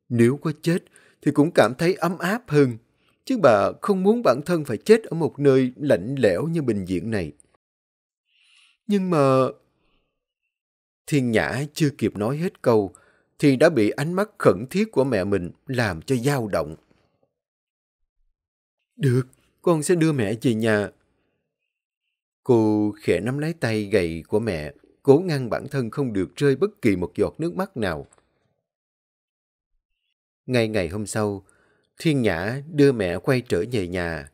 Nếu có chết thì cũng cảm thấy ấm áp hơn, chứ bà không muốn bản thân phải chết ở một nơi lạnh lẽo như bệnh viện này. Nhưng mà... Thiên Nhã chưa kịp nói hết câu, thì đã bị ánh mắt khẩn thiết của mẹ mình làm cho dao động. Được, con sẽ đưa mẹ về nhà. Cô khẽ nắm lấy tay gầy của mẹ, cố ngăn bản thân không được rơi bất kỳ một giọt nước mắt nào. Ngay ngày hôm sau, Thiên Nhã đưa mẹ quay trở về nhà.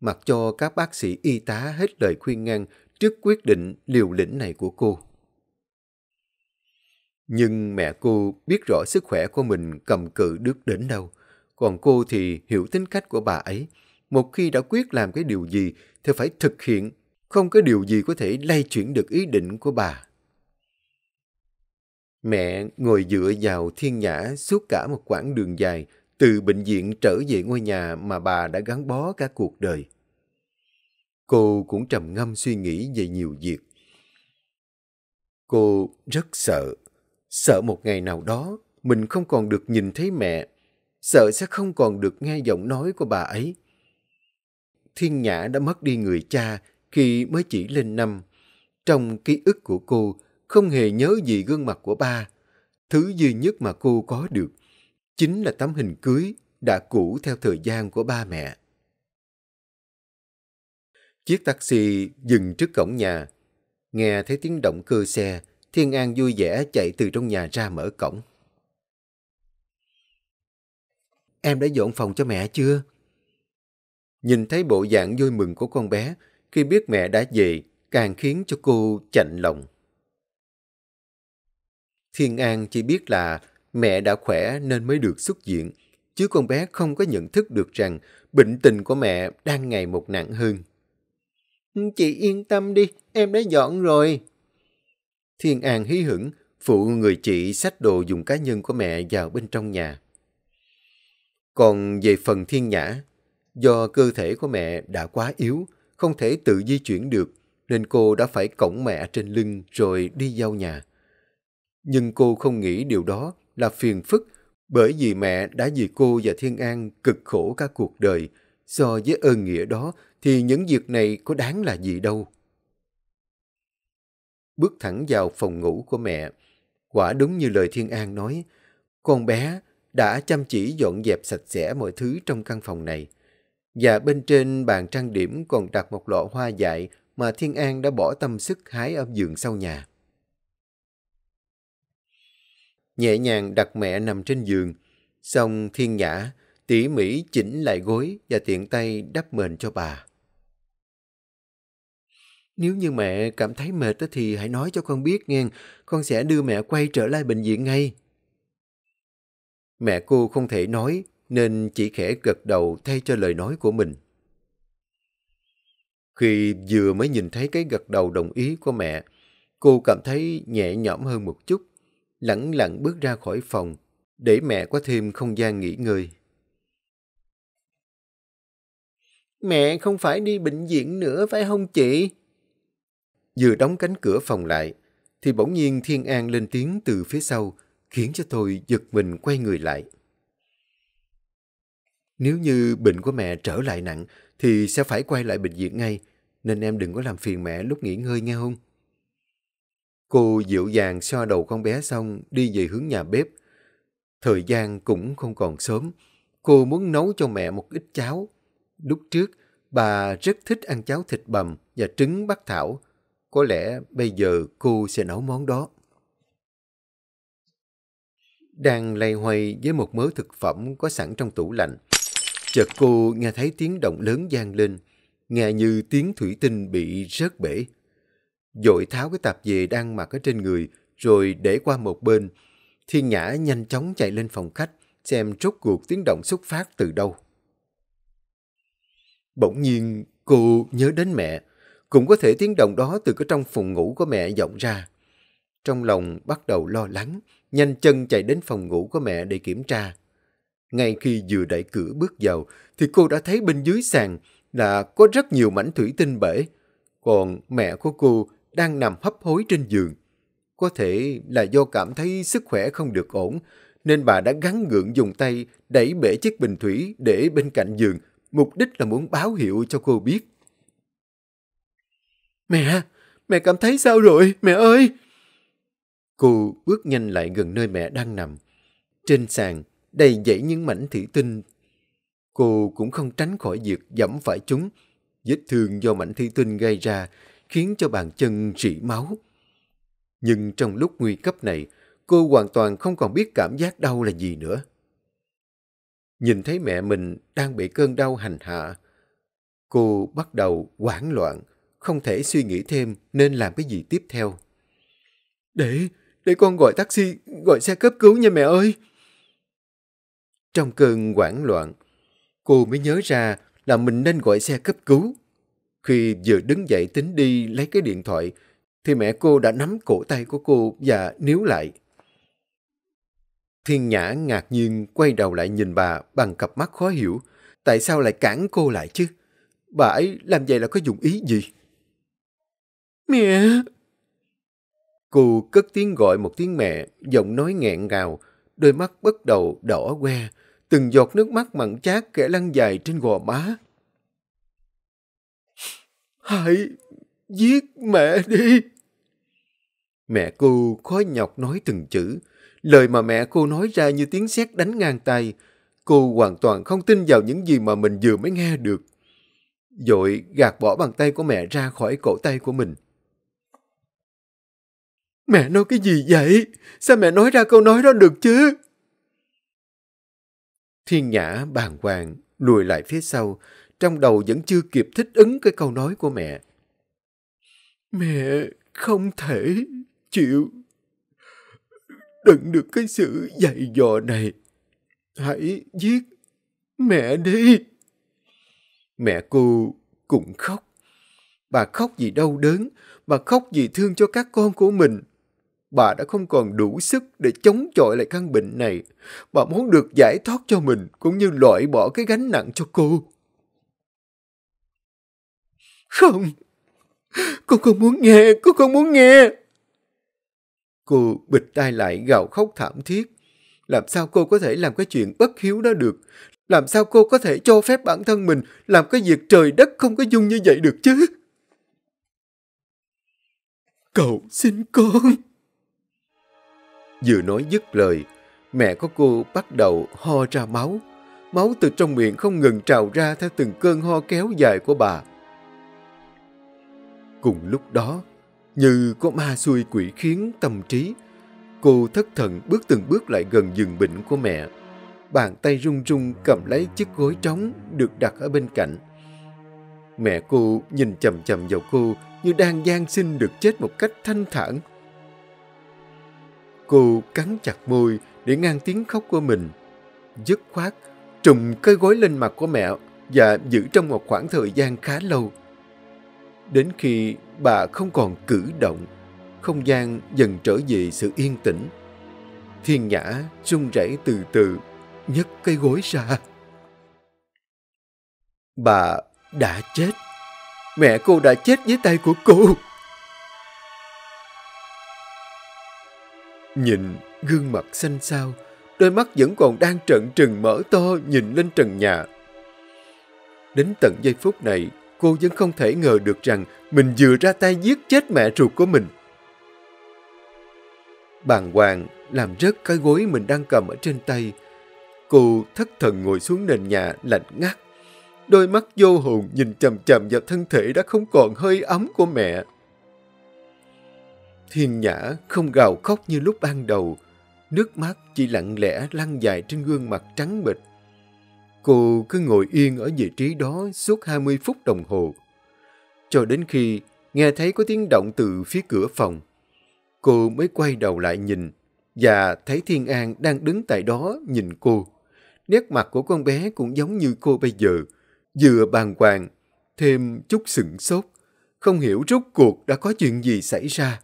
Mặc cho các bác sĩ y tá hết lời khuyên ngăn trước quyết định liều lĩnh này của cô. Nhưng mẹ cô biết rõ sức khỏe của mình cầm cự được đến đâu, còn cô thì hiểu tính cách của bà ấy, một khi đã quyết làm cái điều gì thì phải thực hiện, không có điều gì có thể lay chuyển được ý định của bà. Mẹ ngồi dựa vào thiên nhã suốt cả một quãng đường dài, từ bệnh viện trở về ngôi nhà mà bà đã gắn bó cả cuộc đời. Cô cũng trầm ngâm suy nghĩ về nhiều việc. Cô rất sợ, sợ một ngày nào đó mình không còn được nhìn thấy mẹ, sợ sẽ không còn được nghe giọng nói của bà ấy. Thiên Nhã đã mất đi người cha khi mới chỉ lên năm. Trong ký ức của cô, không hề nhớ gì gương mặt của ba. Thứ duy nhất mà cô có được chính là tấm hình cưới đã cũ theo thời gian của ba mẹ. Chiếc taxi dừng trước cổng nhà. Nghe thấy tiếng động cơ xe, Thiên An vui vẻ chạy từ trong nhà ra mở cổng. Em đã dọn phòng cho mẹ chưa? Nhìn thấy bộ dạng vui mừng của con bé, khi biết mẹ đã về, càng khiến cho cô chạnh lòng. Thiên An chỉ biết là mẹ đã khỏe nên mới được xuất viện, chứ con bé không có nhận thức được rằng bệnh tình của mẹ đang ngày một nặng hơn. Chị yên tâm đi, em đã dọn rồi. Thiên An hí hửng, phụ người chị xách đồ dùng cá nhân của mẹ vào bên trong nhà. Còn về phần thiên nhã, Do cơ thể của mẹ đã quá yếu, không thể tự di chuyển được, nên cô đã phải cõng mẹ trên lưng rồi đi giao nhà. Nhưng cô không nghĩ điều đó là phiền phức, bởi vì mẹ đã vì cô và Thiên An cực khổ cả cuộc đời. So với ơn nghĩa đó thì những việc này có đáng là gì đâu. Bước thẳng vào phòng ngủ của mẹ, quả đúng như lời Thiên An nói, con bé đã chăm chỉ dọn dẹp sạch sẽ mọi thứ trong căn phòng này. Và bên trên bàn trang điểm còn đặt một lọ hoa dại mà Thiên An đã bỏ tâm sức hái ở giường sau nhà. Nhẹ nhàng đặt mẹ nằm trên giường, xong Thiên Nhã tỉ mỉ chỉnh lại gối và tiện tay đắp mền cho bà. Nếu như mẹ cảm thấy mệt thì hãy nói cho con biết nghe, con sẽ đưa mẹ quay trở lại bệnh viện ngay. Mẹ cô không thể nói nên chỉ khẽ gật đầu thay cho lời nói của mình. Khi vừa mới nhìn thấy cái gật đầu đồng ý của mẹ, cô cảm thấy nhẹ nhõm hơn một chút, lẳng lặng bước ra khỏi phòng để mẹ có thêm không gian nghỉ ngơi. Mẹ không phải đi bệnh viện nữa phải không chị? Vừa đóng cánh cửa phòng lại, thì bỗng nhiên Thiên An lên tiếng từ phía sau, khiến cho tôi giật mình quay người lại. Nếu như bệnh của mẹ trở lại nặng thì sẽ phải quay lại bệnh viện ngay, nên em đừng có làm phiền mẹ lúc nghỉ ngơi nghe không? Cô dịu dàng xoa đầu con bé xong đi về hướng nhà bếp. Thời gian cũng không còn sớm. Cô muốn nấu cho mẹ một ít cháo. Lúc trước, bà rất thích ăn cháo thịt bằm và trứng bắc thảo. Có lẽ bây giờ cô sẽ nấu món đó. Đang lay hoay với một mớ thực phẩm có sẵn trong tủ lạnh, Chợt cô nghe thấy tiếng động lớn vang lên, nghe như tiếng thủy tinh bị rớt bể. Dội tháo cái tạp dề đang mặc ở trên người, rồi để qua một bên. Thiên Nhã nhanh chóng chạy lên phòng khách, xem rốt cuộc tiếng động xuất phát từ đâu. Bỗng nhiên, cô nhớ đến mẹ. Cũng có thể tiếng động đó từ cái trong phòng ngủ của mẹ vọng ra. Trong lòng bắt đầu lo lắng, nhanh chân chạy đến phòng ngủ của mẹ để kiểm tra. Ngay khi vừa đẩy cửa bước vào, thì cô đã thấy bên dưới sàn là có rất nhiều mảnh thủy tinh bể. Còn mẹ của cô đang nằm hấp hối trên giường. Có thể là do cảm thấy sức khỏe không được ổn, nên bà đã gắn gượng dùng tay đẩy bể chiếc bình thủy để bên cạnh giường, mục đích là muốn báo hiệu cho cô biết. Mẹ, mẹ cảm thấy sao rồi, mẹ ơi? Cô bước nhanh lại gần nơi mẹ đang nằm. Trên sàn đầy dẫy những mảnh thủy tinh. Cô cũng không tránh khỏi việc dẫm phải chúng. Vết thương do mảnh thủy tinh gây ra khiến cho bàn chân rỉ máu. Nhưng trong lúc nguy cấp này, cô hoàn toàn không còn biết cảm giác đau là gì nữa. Nhìn thấy mẹ mình đang bị cơn đau hành hạ, cô bắt đầu hoảng loạn, không thể suy nghĩ thêm nên làm cái gì tiếp theo. Để, để con gọi taxi, gọi xe cấp cứu nha mẹ ơi! Trong cơn hoảng loạn, cô mới nhớ ra là mình nên gọi xe cấp cứu. Khi vừa đứng dậy tính đi lấy cái điện thoại, thì mẹ cô đã nắm cổ tay của cô và níu lại. Thiên Nhã ngạc nhiên quay đầu lại nhìn bà bằng cặp mắt khó hiểu. Tại sao lại cản cô lại chứ? Bà ấy làm vậy là có dụng ý gì? Mẹ! Cô cất tiếng gọi một tiếng mẹ, giọng nói nghẹn ngào, đôi mắt bắt đầu đỏ que, từng giọt nước mắt mặn chát kẻ lăn dài trên gò má. Hãy giết mẹ đi! Mẹ cô khó nhọc nói từng chữ. Lời mà mẹ cô nói ra như tiếng sét đánh ngang tay. Cô hoàn toàn không tin vào những gì mà mình vừa mới nghe được. Dội gạt bỏ bàn tay của mẹ ra khỏi cổ tay của mình. Mẹ nói cái gì vậy? Sao mẹ nói ra câu nói đó được chứ? Thiên Nhã bàng hoàng, lùi lại phía sau, trong đầu vẫn chưa kịp thích ứng cái câu nói của mẹ. Mẹ không thể chịu đựng được cái sự dạy dò này. Hãy giết mẹ đi. Mẹ cô cũng khóc. Bà khóc vì đau đớn, bà khóc vì thương cho các con của mình bà đã không còn đủ sức để chống chọi lại căn bệnh này. Bà muốn được giải thoát cho mình cũng như loại bỏ cái gánh nặng cho cô. Không, con không muốn nghe, con không muốn nghe. Cô bịch tay lại gào khóc thảm thiết. Làm sao cô có thể làm cái chuyện bất hiếu đó được? Làm sao cô có thể cho phép bản thân mình làm cái việc trời đất không có dung như vậy được chứ? Cậu xin con! Vừa nói dứt lời, mẹ của cô bắt đầu ho ra máu. Máu từ trong miệng không ngừng trào ra theo từng cơn ho kéo dài của bà. Cùng lúc đó, như có ma xuôi quỷ khiến tâm trí, cô thất thần bước từng bước lại gần giường bệnh của mẹ. Bàn tay run run cầm lấy chiếc gối trống được đặt ở bên cạnh. Mẹ cô nhìn chầm chầm vào cô như đang gian sinh được chết một cách thanh thản Cô cắn chặt môi để ngăn tiếng khóc của mình. Dứt khoát, trùm cái gối lên mặt của mẹ và giữ trong một khoảng thời gian khá lâu. Đến khi bà không còn cử động, không gian dần trở về sự yên tĩnh. Thiên Nhã rung rẩy từ từ, nhấc cây gối ra. Bà đã chết. Mẹ cô đã chết dưới tay của cô. Nhìn gương mặt xanh xao, đôi mắt vẫn còn đang trợn trừng mở to nhìn lên trần nhà. Đến tận giây phút này, cô vẫn không thể ngờ được rằng mình vừa ra tay giết chết mẹ ruột của mình. bàng hoàng làm rớt cái gối mình đang cầm ở trên tay. Cô thất thần ngồi xuống nền nhà lạnh ngắt. Đôi mắt vô hồn nhìn chầm chầm vào thân thể đã không còn hơi ấm của mẹ. Thiên Nhã không gào khóc như lúc ban đầu, nước mắt chỉ lặng lẽ lăn dài trên gương mặt trắng bệch. Cô cứ ngồi yên ở vị trí đó suốt 20 phút đồng hồ. Cho đến khi nghe thấy có tiếng động từ phía cửa phòng, cô mới quay đầu lại nhìn và thấy Thiên An đang đứng tại đó nhìn cô. Nét mặt của con bé cũng giống như cô bây giờ, vừa bàng hoàng, thêm chút sửng sốt, không hiểu rốt cuộc đã có chuyện gì xảy ra.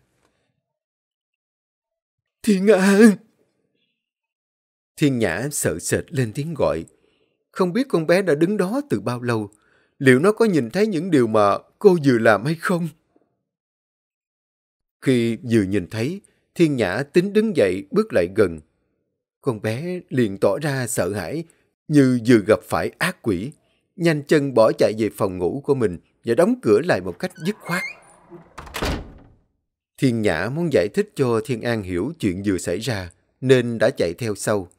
Thiên à! Thiên Nhã sợ sệt lên tiếng gọi. Không biết con bé đã đứng đó từ bao lâu. Liệu nó có nhìn thấy những điều mà cô vừa làm hay không? Khi vừa nhìn thấy, Thiên Nhã tính đứng dậy bước lại gần. Con bé liền tỏ ra sợ hãi, như vừa gặp phải ác quỷ. Nhanh chân bỏ chạy về phòng ngủ của mình và đóng cửa lại một cách dứt khoát. Thiên Nhã muốn giải thích cho Thiên An hiểu chuyện vừa xảy ra, nên đã chạy theo sau.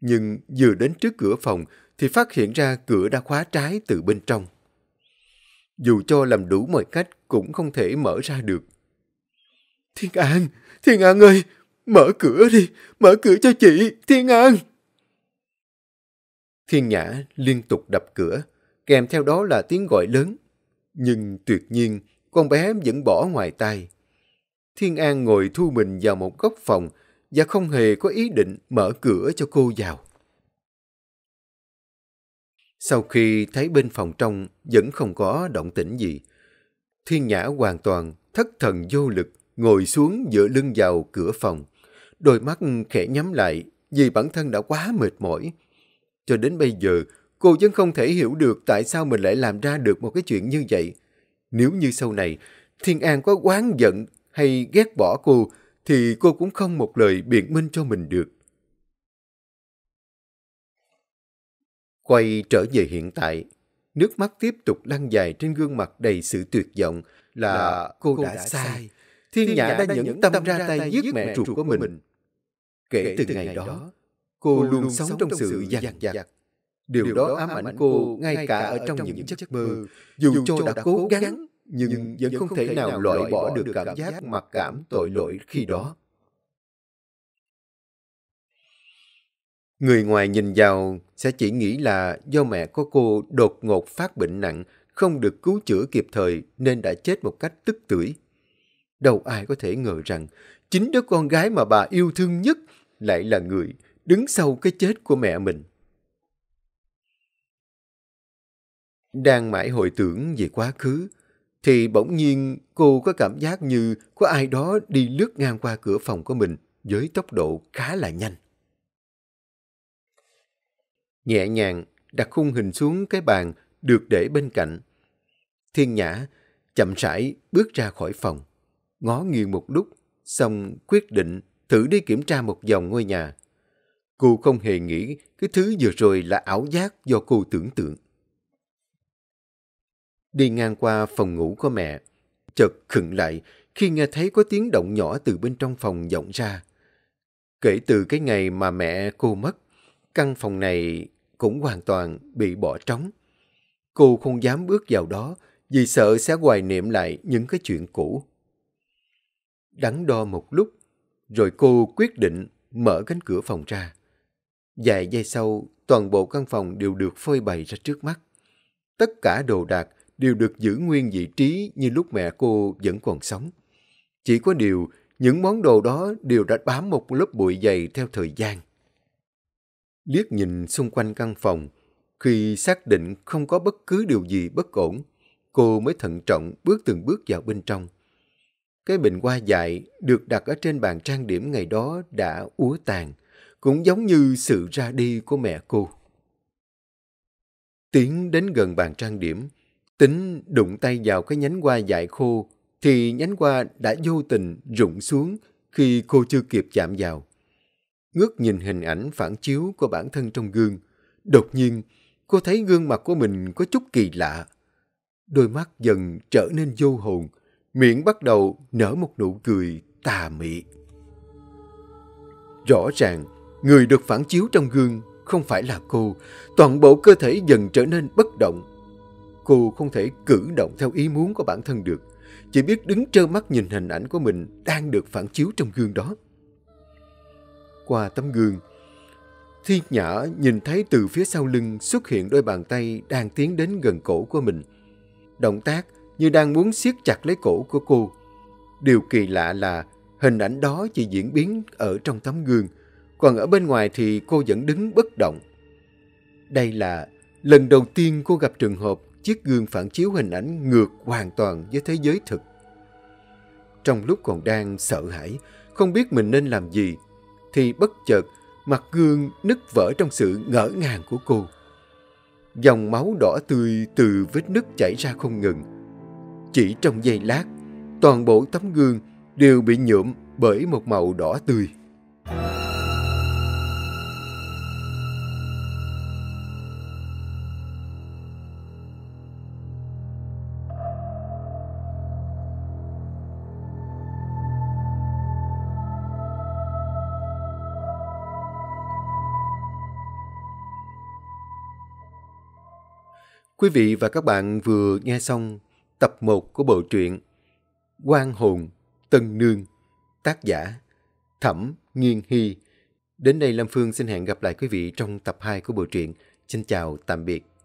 Nhưng vừa đến trước cửa phòng thì phát hiện ra cửa đã khóa trái từ bên trong. Dù cho làm đủ mọi cách cũng không thể mở ra được. Thiên An, Thiên An ơi, mở cửa đi, mở cửa cho chị, Thiên An. Thiên Nhã liên tục đập cửa, kèm theo đó là tiếng gọi lớn. Nhưng tuyệt nhiên, con bé vẫn bỏ ngoài tay Thiên An ngồi thu mình vào một góc phòng và không hề có ý định mở cửa cho cô vào. Sau khi thấy bên phòng trong vẫn không có động tĩnh gì, Thiên Nhã hoàn toàn thất thần vô lực ngồi xuống giữa lưng vào cửa phòng. Đôi mắt khẽ nhắm lại vì bản thân đã quá mệt mỏi. Cho đến bây giờ, cô vẫn không thể hiểu được tại sao mình lại làm ra được một cái chuyện như vậy. Nếu như sau này, Thiên An có quán giận hay ghét bỏ cô thì cô cũng không một lời biện minh cho mình được. Quay trở về hiện tại, nước mắt tiếp tục lăn dài trên gương mặt đầy sự tuyệt vọng là, là cô, cô đã, đã sai. Thiên, Thiên Nhã đã, đã nhẫn tâm ra tay giết mẹ ruột của mình. mình. Kể, Kể từ, từ ngày đó, cô luôn, luôn sống trong sự dằn vặt. Điều đó ám ảnh cô ngay cả ở trong những giấc mơ, dù cho đã cố gắng nhưng vẫn không thể nào loại bỏ được cảm giác mặc cảm tội lỗi khi đó. Người ngoài nhìn vào sẽ chỉ nghĩ là do mẹ của cô đột ngột phát bệnh nặng, không được cứu chữa kịp thời nên đã chết một cách tức tưởi. Đâu ai có thể ngờ rằng chính đứa con gái mà bà yêu thương nhất lại là người đứng sau cái chết của mẹ mình. Đang mãi hồi tưởng về quá khứ, thì bỗng nhiên cô có cảm giác như có ai đó đi lướt ngang qua cửa phòng của mình với tốc độ khá là nhanh. Nhẹ nhàng đặt khung hình xuống cái bàn được để bên cạnh. Thiên Nhã chậm rãi bước ra khỏi phòng, ngó nghiêng một lúc, xong quyết định thử đi kiểm tra một vòng ngôi nhà. Cô không hề nghĩ cái thứ vừa rồi là ảo giác do cô tưởng tượng đi ngang qua phòng ngủ của mẹ. Chợt khựng lại khi nghe thấy có tiếng động nhỏ từ bên trong phòng vọng ra. Kể từ cái ngày mà mẹ cô mất, căn phòng này cũng hoàn toàn bị bỏ trống. Cô không dám bước vào đó vì sợ sẽ hoài niệm lại những cái chuyện cũ. Đắn đo một lúc, rồi cô quyết định mở cánh cửa phòng ra. Vài giây sau, toàn bộ căn phòng đều được phơi bày ra trước mắt. Tất cả đồ đạc đều được giữ nguyên vị trí như lúc mẹ cô vẫn còn sống. Chỉ có điều, những món đồ đó đều đã bám một lớp bụi dày theo thời gian. Liếc nhìn xung quanh căn phòng, khi xác định không có bất cứ điều gì bất ổn, cô mới thận trọng bước từng bước vào bên trong. Cái bình hoa dại được đặt ở trên bàn trang điểm ngày đó đã úa tàn, cũng giống như sự ra đi của mẹ cô. Tiến đến gần bàn trang điểm, Tính đụng tay vào cái nhánh hoa dại khô, thì nhánh hoa đã vô tình rụng xuống khi cô chưa kịp chạm vào. Ngước nhìn hình ảnh phản chiếu của bản thân trong gương, đột nhiên cô thấy gương mặt của mình có chút kỳ lạ. Đôi mắt dần trở nên vô hồn, miệng bắt đầu nở một nụ cười tà mị. Rõ ràng, người được phản chiếu trong gương không phải là cô, toàn bộ cơ thể dần trở nên bất động, cô không thể cử động theo ý muốn của bản thân được, chỉ biết đứng trơ mắt nhìn hình ảnh của mình đang được phản chiếu trong gương đó. Qua tấm gương, Thiên Nhã nhìn thấy từ phía sau lưng xuất hiện đôi bàn tay đang tiến đến gần cổ của mình. Động tác như đang muốn siết chặt lấy cổ của cô. Điều kỳ lạ là hình ảnh đó chỉ diễn biến ở trong tấm gương, còn ở bên ngoài thì cô vẫn đứng bất động. Đây là lần đầu tiên cô gặp trường hợp chiếc gương phản chiếu hình ảnh ngược hoàn toàn với thế giới thực. Trong lúc còn đang sợ hãi, không biết mình nên làm gì, thì bất chợt mặt gương nứt vỡ trong sự ngỡ ngàng của cô. Dòng máu đỏ tươi từ vết nứt chảy ra không ngừng. Chỉ trong giây lát, toàn bộ tấm gương đều bị nhuộm bởi một màu đỏ tươi. Quý vị và các bạn vừa nghe xong tập 1 của bộ truyện Quan hồn Tân Nương, tác giả Thẩm Nghiên Hy. Đến đây Lam Phương xin hẹn gặp lại quý vị trong tập 2 của bộ truyện. Xin chào, tạm biệt.